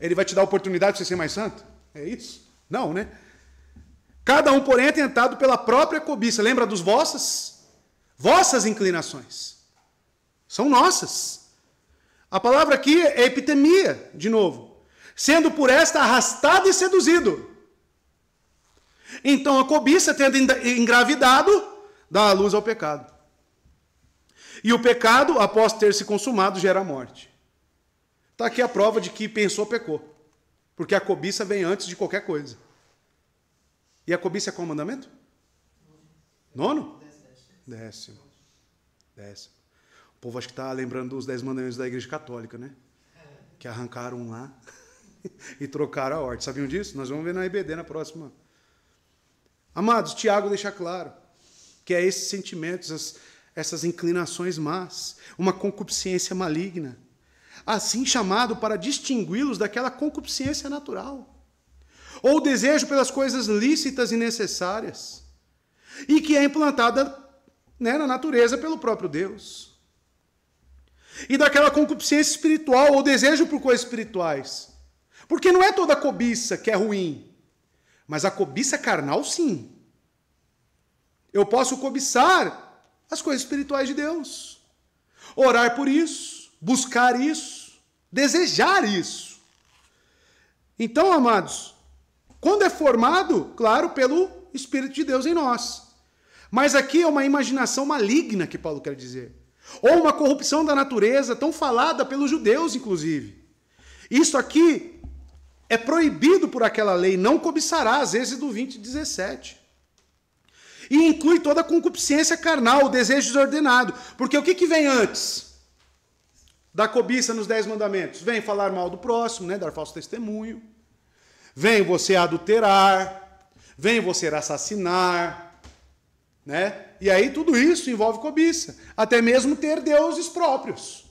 Ele vai te dar oportunidade para você ser mais santo? É isso? Não, né? Cada um, porém, é tentado pela própria cobiça. Lembra dos vossas? Vossas inclinações. São nossas. A palavra aqui é epitemia, de novo. Sendo por esta arrastado e seduzido. Então a cobiça, tendo engravidado, dá a luz ao pecado. E o pecado, após ter se consumado, gera a morte. Está aqui a prova de que pensou, pecou. Porque a cobiça vem antes de qualquer coisa. E a cobiça é qual mandamento? Nono? Décimo. Décimo. O povo acho que está lembrando dos dez mandamentos da igreja católica, né? Que arrancaram um lá e trocaram a ordem. Sabiam disso? Nós vamos ver na IBD na próxima. Amados, Tiago deixa claro que é esses sentimentos, essas inclinações más, uma concupiscência maligna, assim chamado para distingui-los daquela concupiscência natural ou desejo pelas coisas lícitas e necessárias, e que é implantada né, na natureza pelo próprio Deus. E daquela concupiscência espiritual, ou desejo por coisas espirituais. Porque não é toda cobiça que é ruim, mas a cobiça carnal, sim. Eu posso cobiçar as coisas espirituais de Deus, orar por isso, buscar isso, desejar isso. Então, amados, quando é formado, claro, pelo Espírito de Deus em nós. Mas aqui é uma imaginação maligna que Paulo quer dizer. Ou uma corrupção da natureza, tão falada pelos judeus, inclusive. Isso aqui é proibido por aquela lei, não cobiçarás, Êxodo 20, 17. E inclui toda a concupiscência carnal, o desejo desordenado. Porque o que, que vem antes da cobiça nos Dez Mandamentos? Vem falar mal do próximo, né? dar falso testemunho Vem você adulterar, vem você assassinar, né? E aí tudo isso envolve cobiça, até mesmo ter deuses próprios,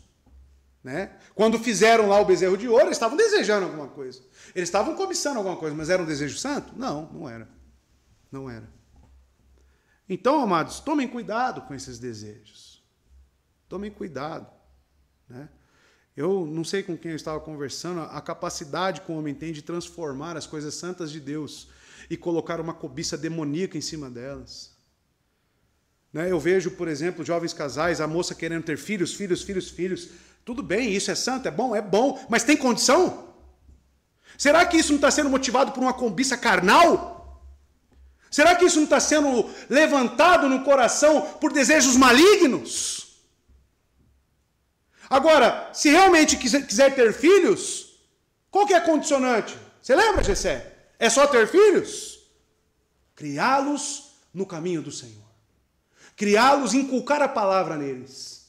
né? Quando fizeram lá o bezerro de ouro, eles estavam desejando alguma coisa. Eles estavam cobiçando alguma coisa, mas era um desejo santo? Não, não era. Não era. Então, amados, tomem cuidado com esses desejos. Tomem cuidado. Né? Eu não sei com quem eu estava conversando, a capacidade que o homem tem de transformar as coisas santas de Deus e colocar uma cobiça demoníaca em cima delas. Né, eu vejo, por exemplo, jovens casais, a moça querendo ter filhos, filhos, filhos, filhos. Tudo bem, isso é santo, é bom, é bom, mas tem condição? Será que isso não está sendo motivado por uma cobiça carnal? Será que isso não está sendo levantado no coração por desejos malignos? Agora, se realmente quiser ter filhos, qual que é a condicionante? Você lembra, Gessé? É só ter filhos? Criá-los no caminho do Senhor. Criá-los, inculcar a palavra neles.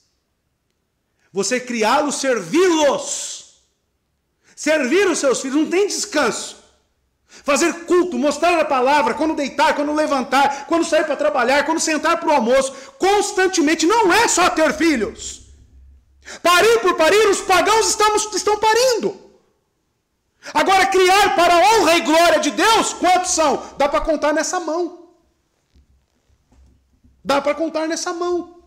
Você criá-los, servi-los. Servir os seus filhos, não tem descanso. Fazer culto, mostrar a palavra, quando deitar, quando levantar, quando sair para trabalhar, quando sentar para o almoço, constantemente, não é só ter filhos. Parir por parir, os pagãos estamos, estão parindo. Agora, criar para a honra e glória de Deus, quantos são? Dá para contar nessa mão. Dá para contar nessa mão.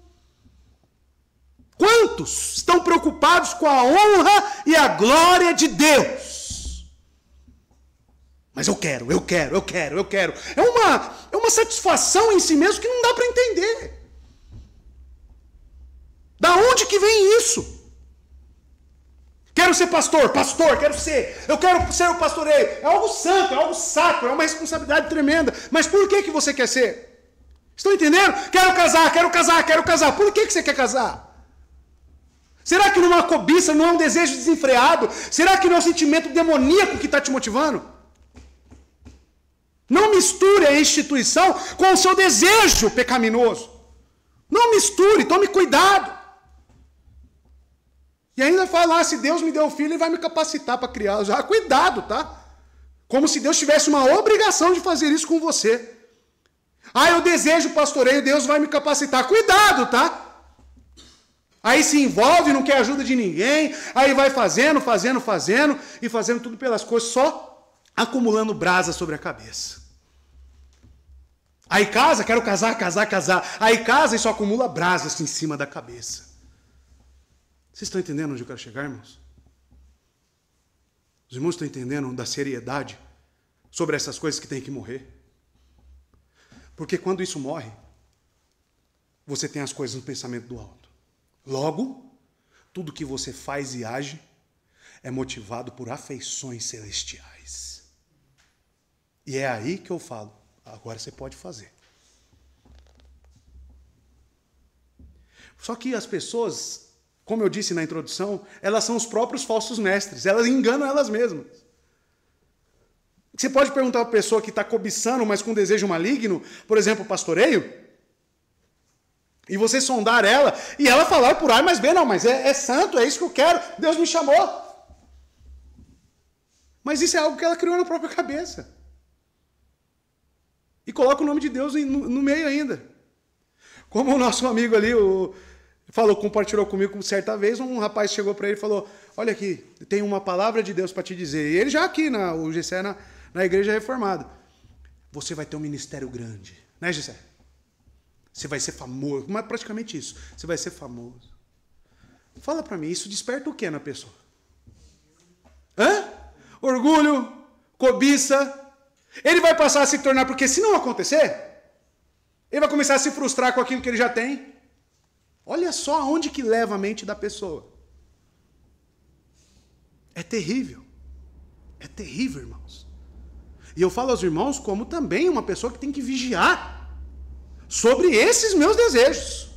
Quantos estão preocupados com a honra e a glória de Deus? Mas eu quero, eu quero, eu quero, eu quero. É uma, é uma satisfação em si mesmo que não dá para entender onde que vem isso? Quero ser pastor, pastor, quero ser. Eu quero ser o pastoreio. É algo santo, é algo sacro, é uma responsabilidade tremenda. Mas por que, que você quer ser? Estão entendendo? Quero casar, quero casar, quero casar. Por que, que você quer casar? Será que não é uma cobiça, não é um desejo desenfreado? Será que não é um sentimento demoníaco que está te motivando? Não misture a instituição com o seu desejo pecaminoso. Não misture, tome cuidado. E ainda falar, ah, se Deus me deu filho, ele vai me capacitar para criá-lo. Já cuidado, tá? Como se Deus tivesse uma obrigação de fazer isso com você. Ah, eu desejo pastoreio, Deus vai me capacitar. Cuidado, tá? Aí se envolve, não quer ajuda de ninguém, aí vai fazendo, fazendo, fazendo e fazendo tudo pelas coisas, só acumulando brasa sobre a cabeça. Aí casa, quero casar, casar, casar. Aí casa e só acumula brasas assim, em cima da cabeça. Vocês estão entendendo onde eu quero chegar, irmãos? Os irmãos estão entendendo da seriedade sobre essas coisas que têm que morrer? Porque quando isso morre, você tem as coisas no pensamento do alto. Logo, tudo que você faz e age é motivado por afeições celestiais. E é aí que eu falo, agora você pode fazer. Só que as pessoas como eu disse na introdução, elas são os próprios falsos mestres, elas enganam elas mesmas. Você pode perguntar a pessoa que está cobiçando, mas com desejo maligno, por exemplo, pastoreio, e você sondar ela, e ela falar por ai, mas bem, não, mas é, é santo, é isso que eu quero, Deus me chamou. Mas isso é algo que ela criou na própria cabeça. E coloca o nome de Deus no, no meio ainda. Como o nosso amigo ali, o, falou, compartilhou comigo certa vez, um rapaz chegou para ele e falou: "Olha aqui, tem uma palavra de Deus para te dizer". E ele já aqui na o Gessé, na, na igreja reformada. Você vai ter um ministério grande, né, Gessé? Você vai ser famoso, mas praticamente isso. Você vai ser famoso. Fala para mim, isso desperta o que na pessoa? Hã? Orgulho, cobiça. Ele vai passar a se tornar, porque se não acontecer, ele vai começar a se frustrar com aquilo que ele já tem Olha só aonde que leva a mente da pessoa. É terrível. É terrível, irmãos. E eu falo aos irmãos como também uma pessoa que tem que vigiar sobre esses meus desejos.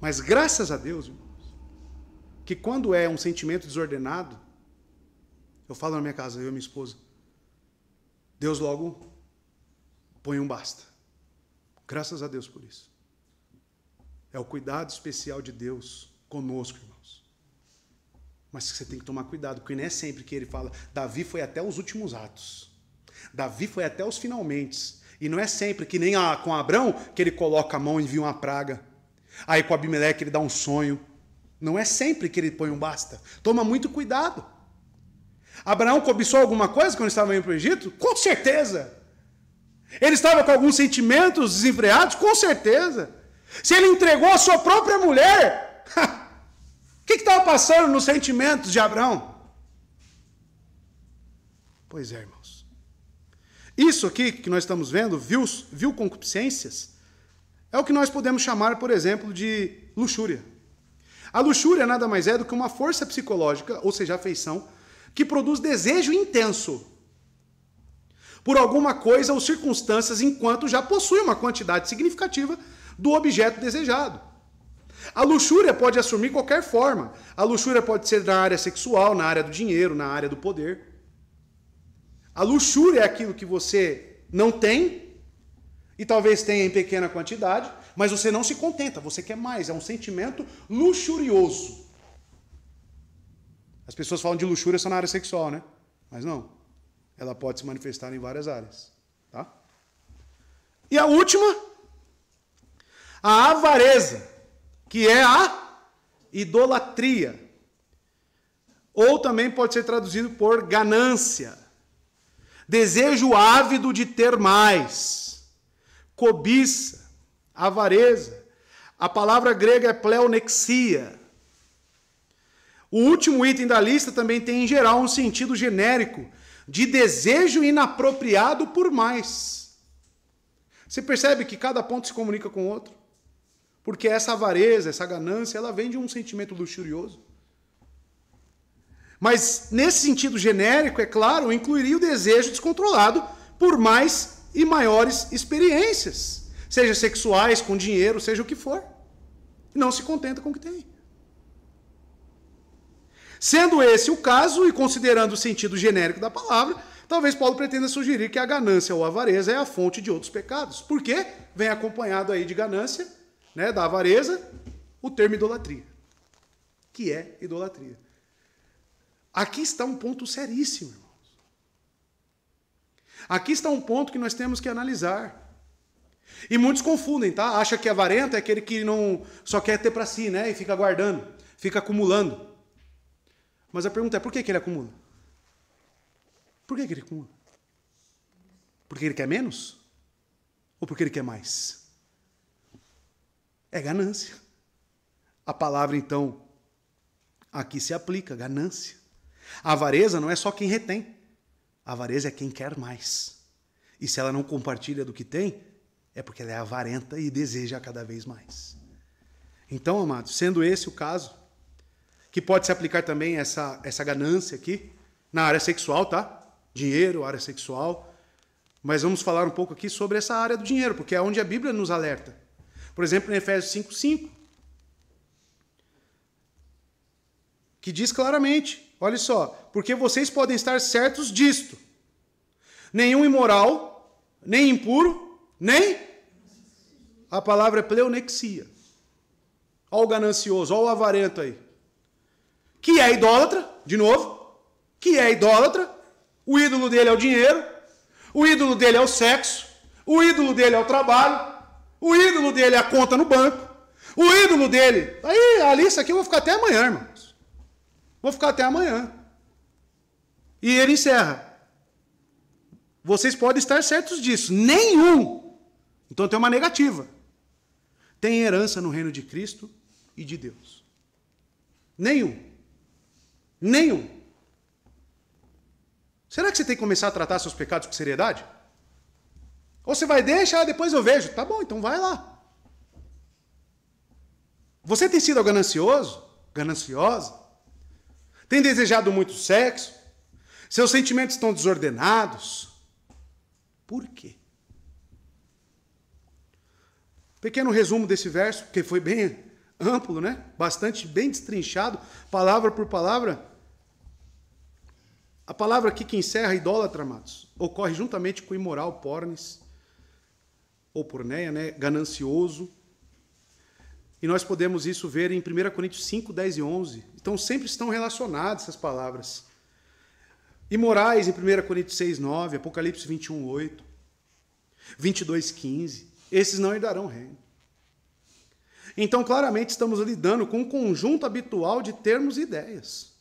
Mas graças a Deus, irmãos, que quando é um sentimento desordenado, eu falo na minha casa, eu e minha esposa, Deus logo põe um basta. Graças a Deus por isso. É o cuidado especial de Deus conosco, irmãos. Mas você tem que tomar cuidado, porque não é sempre que ele fala, Davi foi até os últimos atos. Davi foi até os finalmente. E não é sempre que nem a, com Abrão que ele coloca a mão e envia uma praga. Aí com Abimeleque ele dá um sonho. Não é sempre que ele põe um basta. Toma muito cuidado. Abraão cobiçou alguma coisa quando estava indo para o Egito? Com certeza. Ele estava com alguns sentimentos desenfreados? Com certeza. Se ele entregou a sua própria mulher, o que estava passando nos sentimentos de Abraão? Pois é, irmãos. Isso aqui que nós estamos vendo, viu, viu concupiscências, é o que nós podemos chamar, por exemplo, de luxúria. A luxúria nada mais é do que uma força psicológica, ou seja, afeição, que produz desejo intenso por alguma coisa ou circunstâncias enquanto já possui uma quantidade significativa do objeto desejado. A luxúria pode assumir qualquer forma. A luxúria pode ser na área sexual, na área do dinheiro, na área do poder. A luxúria é aquilo que você não tem e talvez tenha em pequena quantidade, mas você não se contenta, você quer mais. É um sentimento luxurioso. As pessoas falam de luxúria só na área sexual, né? Mas não. Ela pode se manifestar em várias áreas. Tá? E a última a avareza, que é a idolatria. Ou também pode ser traduzido por ganância. Desejo ávido de ter mais. Cobiça, avareza. A palavra grega é pleonexia. O último item da lista também tem em geral um sentido genérico de desejo inapropriado por mais. Você percebe que cada ponto se comunica com o outro? Porque essa avareza, essa ganância, ela vem de um sentimento luxurioso. Mas nesse sentido genérico, é claro, incluiria o desejo descontrolado por mais e maiores experiências, seja sexuais, com dinheiro, seja o que for. Não se contenta com o que tem. Sendo esse o caso, e considerando o sentido genérico da palavra, talvez Paulo pretenda sugerir que a ganância ou a avareza é a fonte de outros pecados. Por quê? Vem acompanhado aí de ganância né, da avareza, o termo idolatria, que é idolatria. Aqui está um ponto seríssimo, irmãos. Aqui está um ponto que nós temos que analisar. E muitos confundem, tá? Acha que é avarento é aquele que não só quer ter para si, né? E fica guardando, fica acumulando. Mas a pergunta é por que, que ele acumula? Por que, que ele acumula? Porque ele quer menos? Ou porque ele quer mais? É ganância. A palavra, então, aqui se aplica: ganância. A avareza não é só quem retém, a avareza é quem quer mais. E se ela não compartilha do que tem, é porque ela é avarenta e deseja cada vez mais. Então, amados, sendo esse o caso, que pode se aplicar também essa, essa ganância aqui, na área sexual, tá? Dinheiro, área sexual. Mas vamos falar um pouco aqui sobre essa área do dinheiro, porque é onde a Bíblia nos alerta. Por exemplo, em Efésios 5:5, que diz claramente, olha só, porque vocês podem estar certos disto: nenhum imoral, nem impuro, nem a palavra é pleonexia. Olha o ganancioso, olha o avarento aí. Que é idólatra, de novo. Que é idólatra. O ídolo dele é o dinheiro. O ídolo dele é o sexo. O ídolo dele é o trabalho. O ídolo dele é a conta no banco. O ídolo dele. Aí a lista aqui eu vou ficar até amanhã, irmãos. Vou ficar até amanhã. E ele encerra. Vocês podem estar certos disso. Nenhum. Então tem uma negativa. Tem herança no reino de Cristo e de Deus. Nenhum. Nenhum. Será que você tem que começar a tratar seus pecados com seriedade? Ou você vai deixar, depois eu vejo. Tá bom, então vai lá. Você tem sido ganancioso? Gananciosa? Tem desejado muito sexo? Seus sentimentos estão desordenados? Por quê? Pequeno resumo desse verso, que foi bem amplo, né? Bastante bem destrinchado, palavra por palavra. A palavra aqui que encerra idólatra, amados, ocorre juntamente com imoral, pornes, ou porneia, né? ganancioso. E nós podemos isso ver em 1 Coríntios 5, 10 e 11. Então sempre estão relacionadas essas palavras. Imorais em 1 Coríntios 6, 9, Apocalipse 21, 8, 22, 15. Esses não herdarão reino. Então, claramente, estamos lidando com um conjunto habitual de termos e ideias.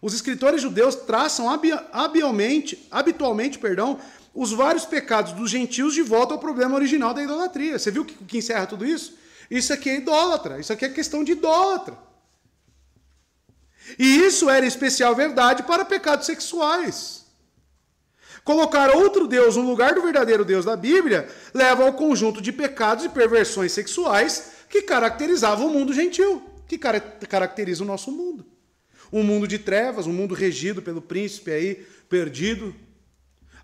Os escritores judeus traçam habilmente, habitualmente perdão, os vários pecados dos gentios de volta ao problema original da idolatria. Você viu o que, que encerra tudo isso? Isso aqui é idólatra, isso aqui é questão de idólatra. E isso era especial verdade para pecados sexuais. Colocar outro Deus no lugar do verdadeiro Deus da Bíblia leva ao conjunto de pecados e perversões sexuais que caracterizavam o mundo gentil, que car caracteriza o nosso mundo. Um mundo de trevas, um mundo regido pelo príncipe aí perdido,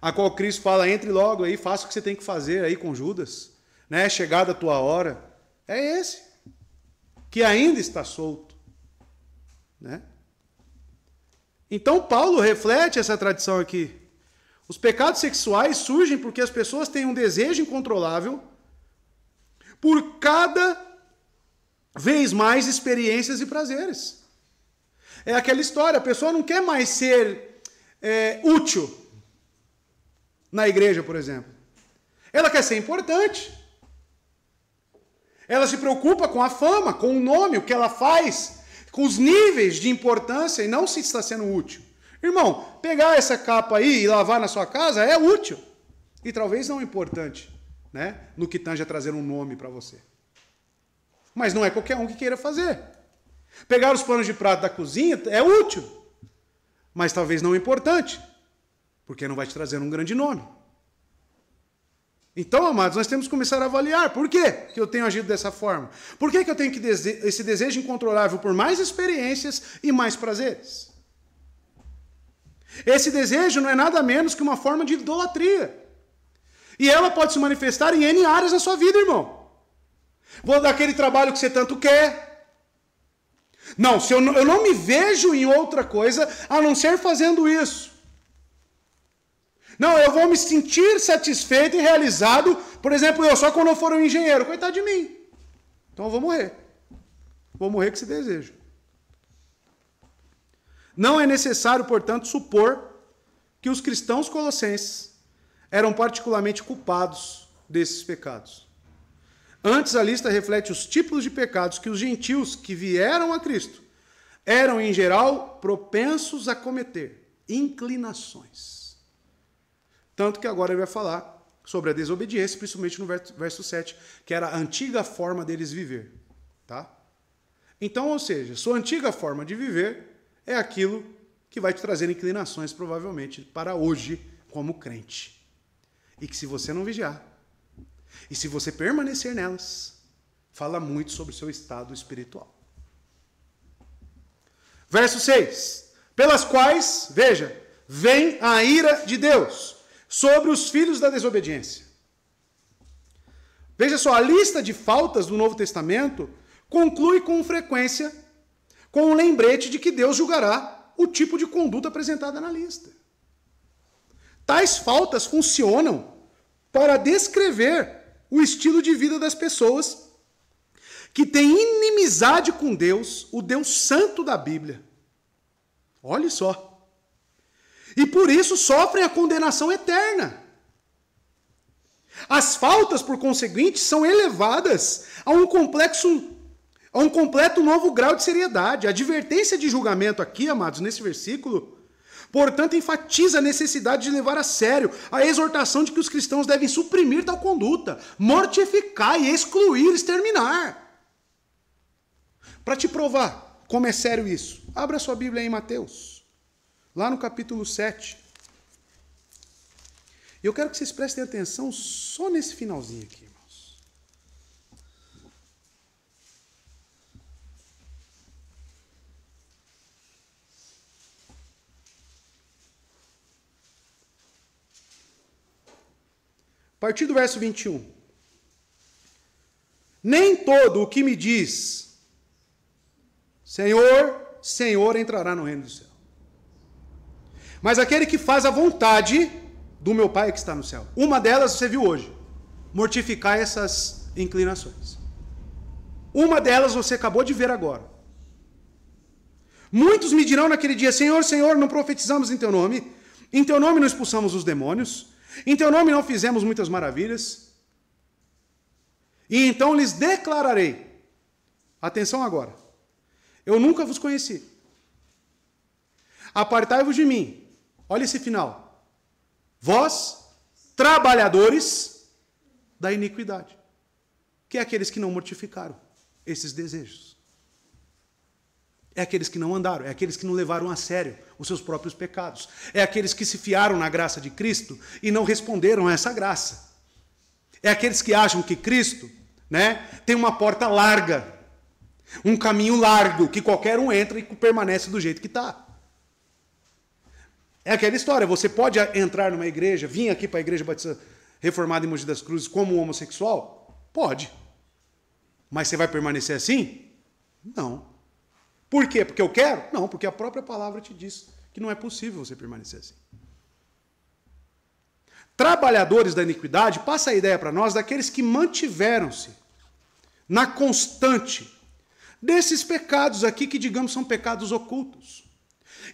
a qual Cristo fala: entre logo aí, faça o que você tem que fazer aí com Judas, né? Chegada a tua hora. É esse que ainda está solto, né? Então Paulo reflete essa tradição aqui. Os pecados sexuais surgem porque as pessoas têm um desejo incontrolável por cada vez mais experiências e prazeres. É aquela história, a pessoa não quer mais ser é, útil, na igreja, por exemplo. Ela quer ser importante. Ela se preocupa com a fama, com o nome, o que ela faz, com os níveis de importância e não se está sendo útil. Irmão, pegar essa capa aí e lavar na sua casa é útil. E talvez não importante, né? No que tange a trazer um nome para você. Mas não é qualquer um que queira fazer. Pegar os panos de prato da cozinha é útil, mas talvez não importante porque não vai te trazer um grande nome. Então, amados, nós temos que começar a avaliar por que, eu tenho agido dessa forma. Por que, que eu tenho que dese esse desejo incontrolável por mais experiências e mais prazeres? Esse desejo não é nada menos que uma forma de idolatria. E ela pode se manifestar em N áreas da sua vida, irmão. Vou dar aquele trabalho que você tanto quer. Não, se eu, não, eu não me vejo em outra coisa a não ser fazendo isso. Não, eu vou me sentir satisfeito e realizado, por exemplo, eu só quando eu for um engenheiro. Coitado de mim. Então eu vou morrer. Vou morrer com esse desejo. Não é necessário, portanto, supor que os cristãos colossenses eram particularmente culpados desses pecados. Antes, a lista reflete os tipos de pecados que os gentios que vieram a Cristo eram, em geral, propensos a cometer inclinações. Tanto que agora ele vai falar sobre a desobediência, principalmente no verso 7, que era a antiga forma deles viver. Tá? Então, ou seja, sua antiga forma de viver é aquilo que vai te trazer inclinações, provavelmente, para hoje como crente. E que se você não vigiar, e se você permanecer nelas, fala muito sobre o seu estado espiritual. Verso 6: Pelas quais, veja, vem a ira de Deus sobre os filhos da desobediência. Veja só, a lista de faltas do Novo Testamento conclui com frequência com o um lembrete de que Deus julgará o tipo de conduta apresentada na lista. Tais faltas funcionam para descrever o estilo de vida das pessoas que têm inimizade com Deus, o Deus Santo da Bíblia. Olhe só. E por isso sofrem a condenação eterna. As faltas, por conseguinte, são elevadas a um complexo a um completo novo grau de seriedade. A advertência de julgamento aqui, amados, nesse versículo, portanto, enfatiza a necessidade de levar a sério a exortação de que os cristãos devem suprimir tal conduta, mortificar e excluir, exterminar. Para te provar como é sério isso, abra sua Bíblia em Mateus lá no capítulo 7. E eu quero que vocês prestem atenção só nesse finalzinho aqui, irmãos. A partir do verso 21. Nem todo o que me diz, Senhor, Senhor, entrará no reino dos céus. Mas aquele que faz a vontade do meu Pai que está no céu. Uma delas você viu hoje. Mortificar essas inclinações. Uma delas você acabou de ver agora. Muitos me dirão naquele dia: Senhor, Senhor, não profetizamos em teu nome. Em teu nome não expulsamos os demônios. Em teu nome não fizemos muitas maravilhas. E então lhes declararei: Atenção agora. Eu nunca vos conheci. Apartai-vos de mim, Olha esse final. Vós, trabalhadores da iniquidade, que é aqueles que não mortificaram esses desejos. É aqueles que não andaram, é aqueles que não levaram a sério os seus próprios pecados. É aqueles que se fiaram na graça de Cristo e não responderam a essa graça. É aqueles que acham que Cristo né, tem uma porta larga, um caminho largo, que qualquer um entra e permanece do jeito que está. É aquela história, você pode entrar numa igreja, vir aqui para a igreja batista reformada em Mogi das Cruzes como homossexual? Pode. Mas você vai permanecer assim? Não. Por quê? Porque eu quero? Não, porque a própria palavra te diz que não é possível você permanecer assim. Trabalhadores da iniquidade, passa a ideia para nós daqueles que mantiveram-se na constante desses pecados aqui que, digamos, são pecados ocultos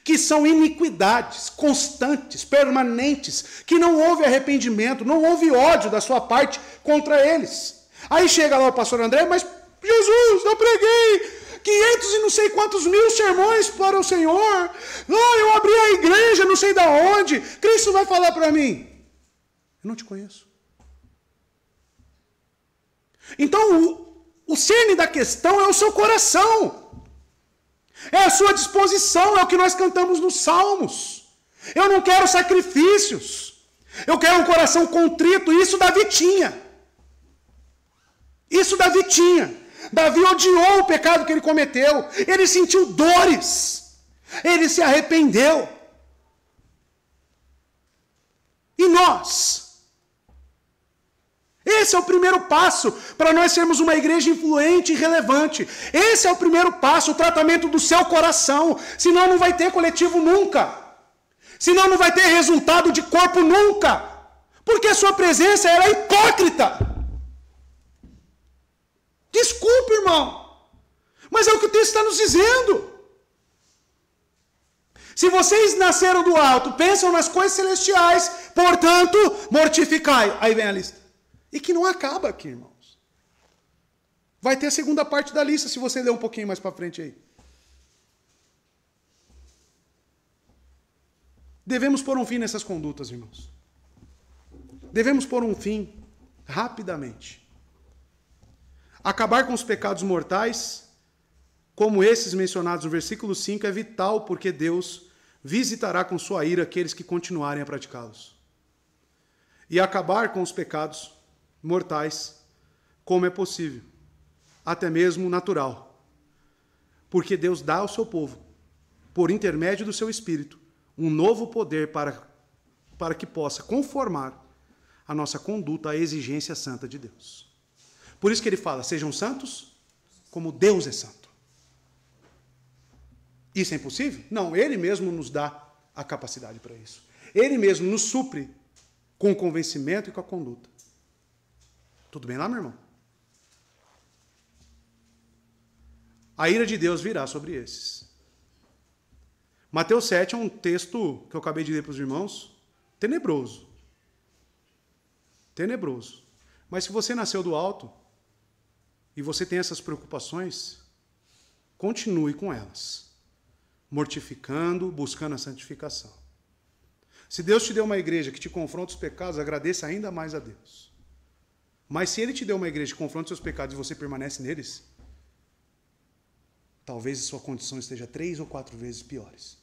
que são iniquidades constantes, permanentes, que não houve arrependimento, não houve ódio da sua parte contra eles. Aí chega lá o pastor André, mas Jesus, eu preguei 500 e não sei quantos mil sermões para o Senhor. Não, ah, eu abri a igreja, não sei da onde. Cristo vai falar para mim. Eu não te conheço. Então, o, o cerne da questão é o seu coração. É a sua disposição, é o que nós cantamos nos Salmos. Eu não quero sacrifícios. Eu quero um coração contrito. Isso Davi tinha. Isso Davi tinha. Davi odiou o pecado que ele cometeu. Ele sentiu dores. Ele se arrependeu. E nós? Esse é o primeiro passo para nós sermos uma igreja influente e relevante. Esse é o primeiro passo, o tratamento do seu coração. Senão não vai ter coletivo nunca. Senão não vai ter resultado de corpo nunca. Porque a sua presença era é hipócrita. Desculpe, irmão. Mas é o que o texto está nos dizendo. Se vocês nasceram do alto, pensam nas coisas celestiais, portanto, mortificai. Aí vem a lista. E que não acaba aqui, irmãos. Vai ter a segunda parte da lista, se você ler um pouquinho mais para frente aí. Devemos pôr um fim nessas condutas, irmãos. Devemos pôr um fim rapidamente. Acabar com os pecados mortais, como esses mencionados no versículo 5, é vital porque Deus visitará com sua ira aqueles que continuarem a praticá-los. E acabar com os pecados mortais, como é possível, até mesmo natural. Porque Deus dá ao seu povo, por intermédio do seu espírito, um novo poder para, para que possa conformar a nossa conduta à exigência santa de Deus. Por isso que ele fala: sejam santos como Deus é santo. Isso é impossível? Não, ele mesmo nos dá a capacidade para isso. Ele mesmo nos supre com o convencimento e com a conduta. Tudo bem lá, meu irmão? A ira de Deus virá sobre esses. Mateus 7 é um texto que eu acabei de ler para os irmãos, tenebroso. Tenebroso. Mas se você nasceu do alto e você tem essas preocupações, continue com elas, mortificando, buscando a santificação. Se Deus te deu uma igreja que te confronta os pecados, agradeça ainda mais a Deus. Mas se ele te deu uma igreja que confronta seus pecados e você permanece neles, talvez a sua condição esteja três ou quatro vezes piores.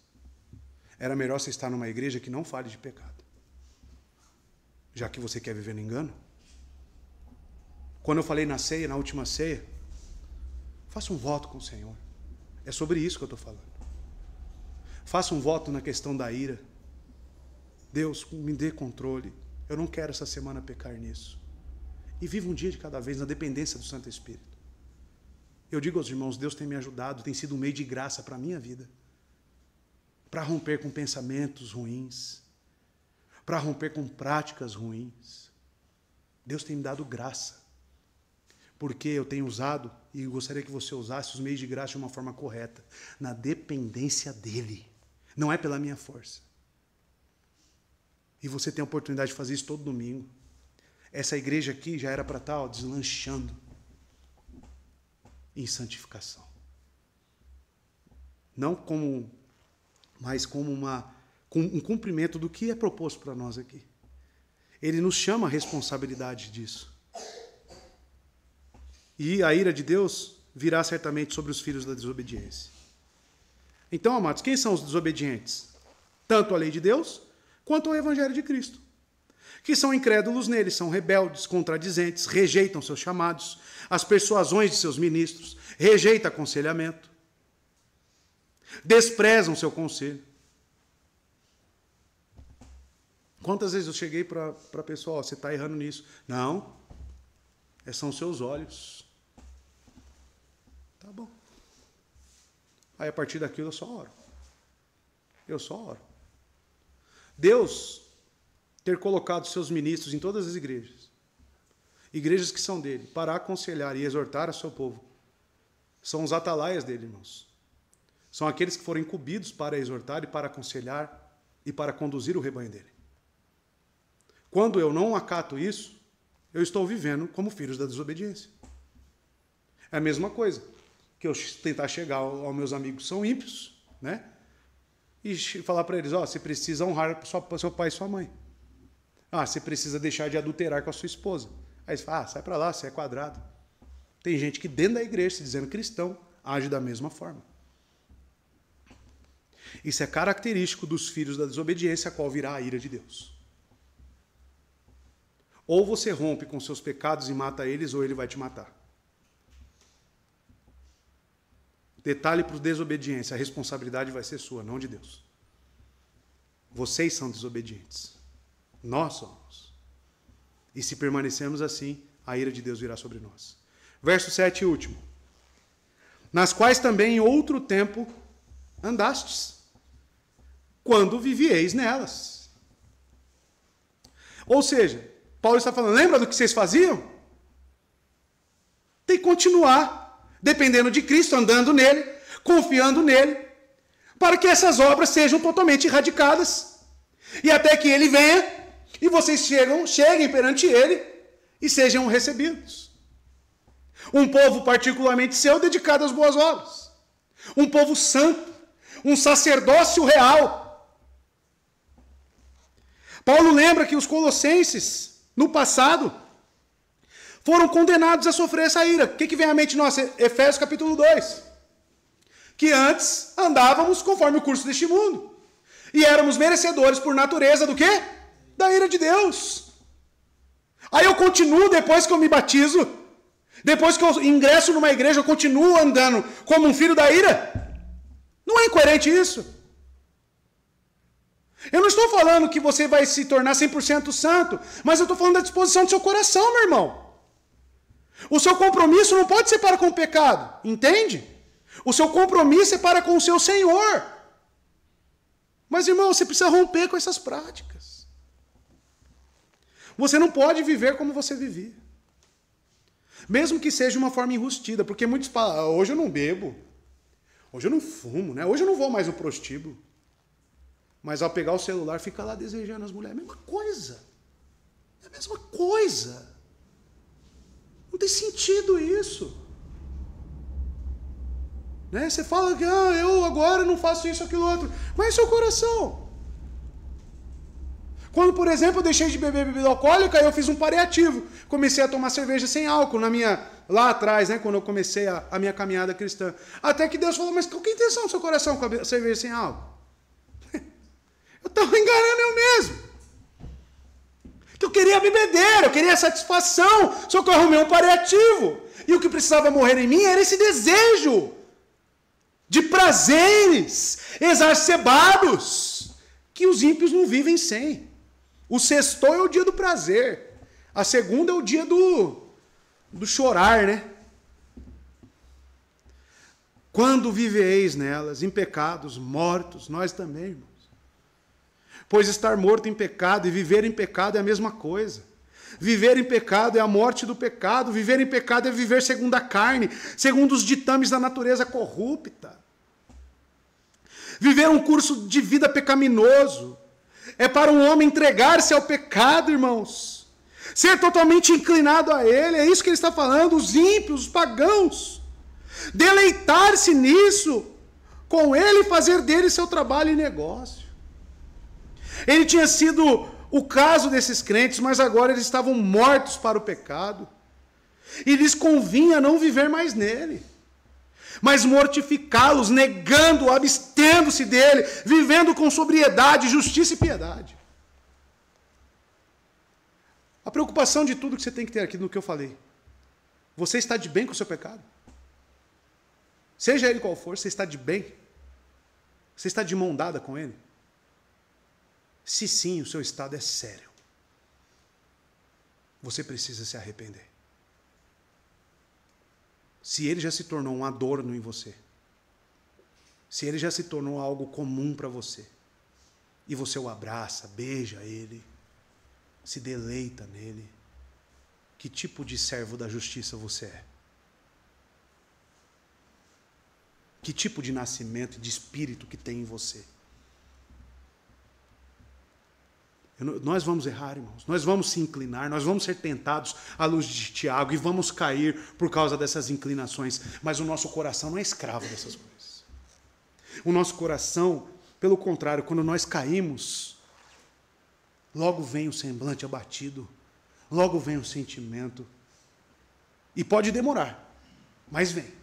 Era melhor você estar numa igreja que não fale de pecado. Já que você quer viver no engano. Quando eu falei na ceia, na última ceia, faça um voto com o Senhor. É sobre isso que eu estou falando. Faça um voto na questão da ira. Deus, me dê controle. Eu não quero essa semana pecar nisso e viva um dia de cada vez na dependência do Santo Espírito. Eu digo aos irmãos, Deus tem me ajudado, tem sido um meio de graça para a minha vida, para romper com pensamentos ruins, para romper com práticas ruins. Deus tem me dado graça, porque eu tenho usado e gostaria que você usasse os meios de graça de uma forma correta, na dependência dele, não é pela minha força. E você tem a oportunidade de fazer isso todo domingo. Essa igreja aqui já era para estar tá, ó, deslanchando em santificação. Não como, mas como uma, um cumprimento do que é proposto para nós aqui. Ele nos chama a responsabilidade disso. E a ira de Deus virá certamente sobre os filhos da desobediência. Então, amados, quem são os desobedientes? Tanto à lei de Deus quanto ao Evangelho de Cristo que são incrédulos nele, são rebeldes, contradizentes, rejeitam seus chamados, as persuasões de seus ministros, rejeita aconselhamento, desprezam seu conselho. Quantas vezes eu cheguei para a pessoa, oh, você está errando nisso? Não, é, são seus olhos. Tá bom. Aí a partir daquilo eu só oro. Eu só oro. Deus ter colocado seus ministros em todas as igrejas, igrejas que são dele, para aconselhar e exortar o seu povo. São os atalaias dele, irmãos. São aqueles que foram incumbidos para exortar e para aconselhar e para conduzir o rebanho dele. Quando eu não acato isso, eu estou vivendo como filhos da desobediência. É a mesma coisa que eu tentar chegar aos meus amigos que são ímpios, né? E falar para eles, ó, oh, você precisa honrar seu pai e sua mãe. Ah, você precisa deixar de adulterar com a sua esposa. Aí você fala, ah, sai para lá, você é quadrado. Tem gente que dentro da igreja, se dizendo cristão, age da mesma forma. Isso é característico dos filhos da desobediência, a qual virá a ira de Deus. Ou você rompe com seus pecados e mata eles, ou ele vai te matar. Detalhe para os desobedientes: a responsabilidade vai ser sua, não de Deus. Vocês são desobedientes. Nós somos. E se permanecermos assim, a ira de Deus virá sobre nós. Verso 7 e último. Nas quais também em outro tempo andastes, quando vivieis nelas. Ou seja, Paulo está falando, lembra do que vocês faziam? Tem que continuar dependendo de Cristo, andando nele, confiando nele, para que essas obras sejam totalmente erradicadas e até que ele venha e vocês chegam, cheguem perante ele e sejam recebidos. Um povo particularmente seu dedicado às boas obras. Um povo santo, um sacerdócio real. Paulo lembra que os colossenses, no passado, foram condenados a sofrer essa ira. O que, que vem à mente nossa? Efésios capítulo 2. Que antes andávamos conforme o curso deste mundo. E éramos merecedores por natureza do quê? da ira de Deus. Aí eu continuo depois que eu me batizo, depois que eu ingresso numa igreja, eu continuo andando como um filho da ira. Não é incoerente isso? Eu não estou falando que você vai se tornar 100% santo, mas eu estou falando da disposição do seu coração, meu irmão. O seu compromisso não pode ser para com o pecado, entende? O seu compromisso é para com o seu Senhor. Mas, irmão, você precisa romper com essas práticas. Você não pode viver como você vivia. Mesmo que seja de uma forma enrustida, porque muitos falam, hoje eu não bebo, hoje eu não fumo, né? hoje eu não vou mais no prostíbulo. Mas ao pegar o celular, fica lá desejando as mulheres. É a Mesma coisa. É a mesma coisa. Não tem sentido isso. Né? Você fala que ah, eu agora não faço isso, aquilo, outro. Mas é seu coração. Quando, por exemplo, eu deixei de beber bebida alcoólica, eu fiz um pareativo. Comecei a tomar cerveja sem álcool na minha lá atrás, né, quando eu comecei a, a minha caminhada cristã. Até que Deus falou: "Mas qual que é a intenção do seu coração com a cerveja sem álcool?" Eu estava enganando eu mesmo. Que eu queria bebedeira, eu queria satisfação, só que eu arrumei um paliativo. E o que precisava morrer em mim era esse desejo de prazeres exacerbados que os ímpios não vivem sem. O sexto é o dia do prazer. A segunda é o dia do, do chorar, né? Quando viveis nelas, em pecados, mortos, nós também, irmãos. Pois estar morto em pecado e viver em pecado é a mesma coisa. Viver em pecado é a morte do pecado, viver em pecado é viver segundo a carne, segundo os ditames da natureza corrupta. Viver um curso de vida pecaminoso, é para o um homem entregar-se ao pecado, irmãos. Ser totalmente inclinado a ele, é isso que ele está falando, os ímpios, os pagãos. Deleitar-se nisso, com ele fazer dele seu trabalho e negócio. Ele tinha sido o caso desses crentes, mas agora eles estavam mortos para o pecado. E lhes convinha não viver mais nele mas mortificá-los, negando, abstendo-se dele, vivendo com sobriedade, justiça e piedade. A preocupação de tudo que você tem que ter aqui no que eu falei. Você está de bem com o seu pecado? Seja ele qual for, você está de bem? Você está de mão dada com ele? Se sim, o seu estado é sério. Você precisa se arrepender se ele já se tornou um adorno em você, se ele já se tornou algo comum para você, e você o abraça, beija ele, se deleita nele, que tipo de servo da justiça você é? Que tipo de nascimento e de espírito que tem em você? nós vamos errar, irmãos. Nós vamos se inclinar, nós vamos ser tentados à luz de Tiago e vamos cair por causa dessas inclinações. Mas o nosso coração não é escravo dessas coisas. O nosso coração, pelo contrário, quando nós caímos, logo vem o semblante abatido, logo vem o sentimento. E pode demorar, mas vem.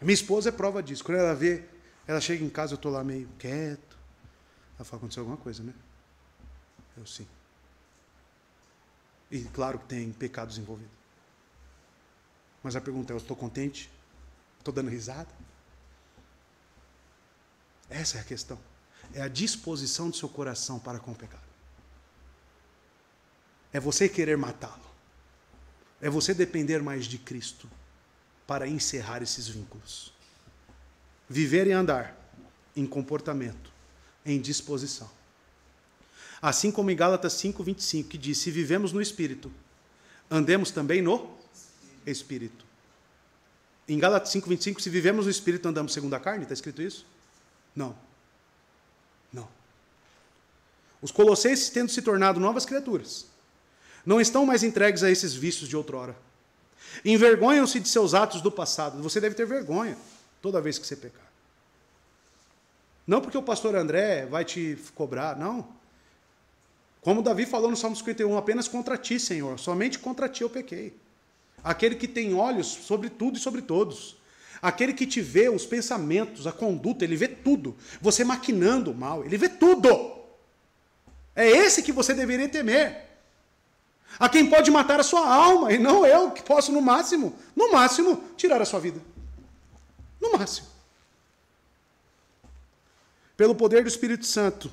A minha esposa é prova disso. Quando ela vê, ela chega em casa, eu estou lá meio quieto, falou, aconteceu alguma coisa, né? Eu sim. E claro que tem pecados envolvidos. Mas a pergunta é: eu estou contente? Estou dando risada? Essa é a questão. É a disposição do seu coração para com o pecado. É você querer matá-lo. É você depender mais de Cristo para encerrar esses vínculos. Viver e andar em comportamento em disposição. Assim como em Gálatas 5:25, que diz: "Se vivemos no espírito, andemos também no espírito". Em Gálatas 5:25, se vivemos no espírito, andamos segundo a carne, está escrito isso? Não. Não. Os colossenses, tendo se tornado novas criaturas, não estão mais entregues a esses vícios de outrora. Envergonham-se de seus atos do passado. Você deve ter vergonha toda vez que você pecar. Não porque o pastor André vai te cobrar, não. Como Davi falou no Salmo 51, apenas contra ti, Senhor, somente contra ti eu pequei. Aquele que tem olhos sobre tudo e sobre todos. Aquele que te vê os pensamentos, a conduta, ele vê tudo. Você maquinando o mal, ele vê tudo. É esse que você deveria temer. A quem pode matar a sua alma, e não eu, que posso, no máximo, no máximo, tirar a sua vida. No máximo pelo poder do Espírito Santo,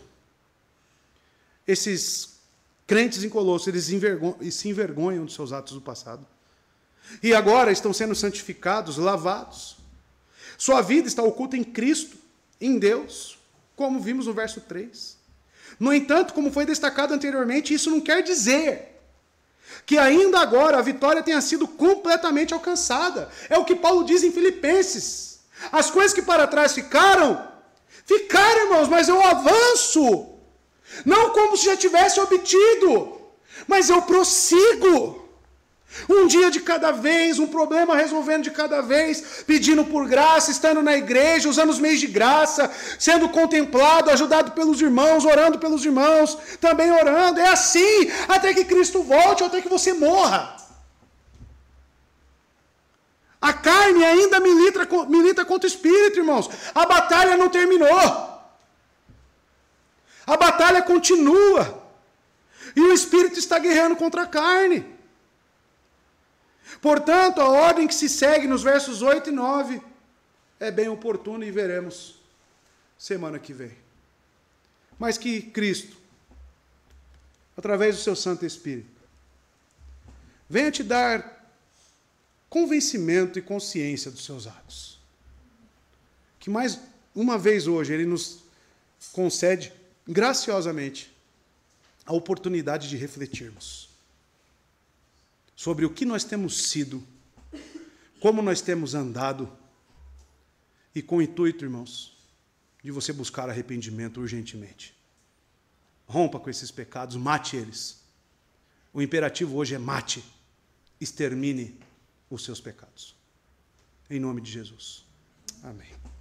esses crentes em Colosso, eles envergon se envergonham dos seus atos do passado. E agora estão sendo santificados, lavados. Sua vida está oculta em Cristo, em Deus, como vimos no verso 3. No entanto, como foi destacado anteriormente, isso não quer dizer que ainda agora a vitória tenha sido completamente alcançada. É o que Paulo diz em Filipenses. As coisas que para trás ficaram, Ficar, irmãos, mas eu avanço. Não como se já tivesse obtido, mas eu prossigo. Um dia de cada vez, um problema resolvendo de cada vez, pedindo por graça, estando na igreja, usando os meios de graça, sendo contemplado, ajudado pelos irmãos, orando pelos irmãos, também orando. É assim, até que Cristo volte, até que você morra. A carne ainda milita, milita contra o espírito, irmãos. A batalha não terminou. A batalha continua. E o espírito está guerreando contra a carne. Portanto, a ordem que se segue nos versos 8 e 9 é bem oportuna e veremos semana que vem. Mas que Cristo, através do seu Santo Espírito, venha te dar convencimento e consciência dos seus atos. Que mais uma vez hoje ele nos concede graciosamente a oportunidade de refletirmos sobre o que nós temos sido, como nós temos andado, e com o intuito, irmãos, de você buscar arrependimento urgentemente. Rompa com esses pecados, mate eles. O imperativo hoje é mate, extermine, os seus pecados. Em nome de Jesus. Amém.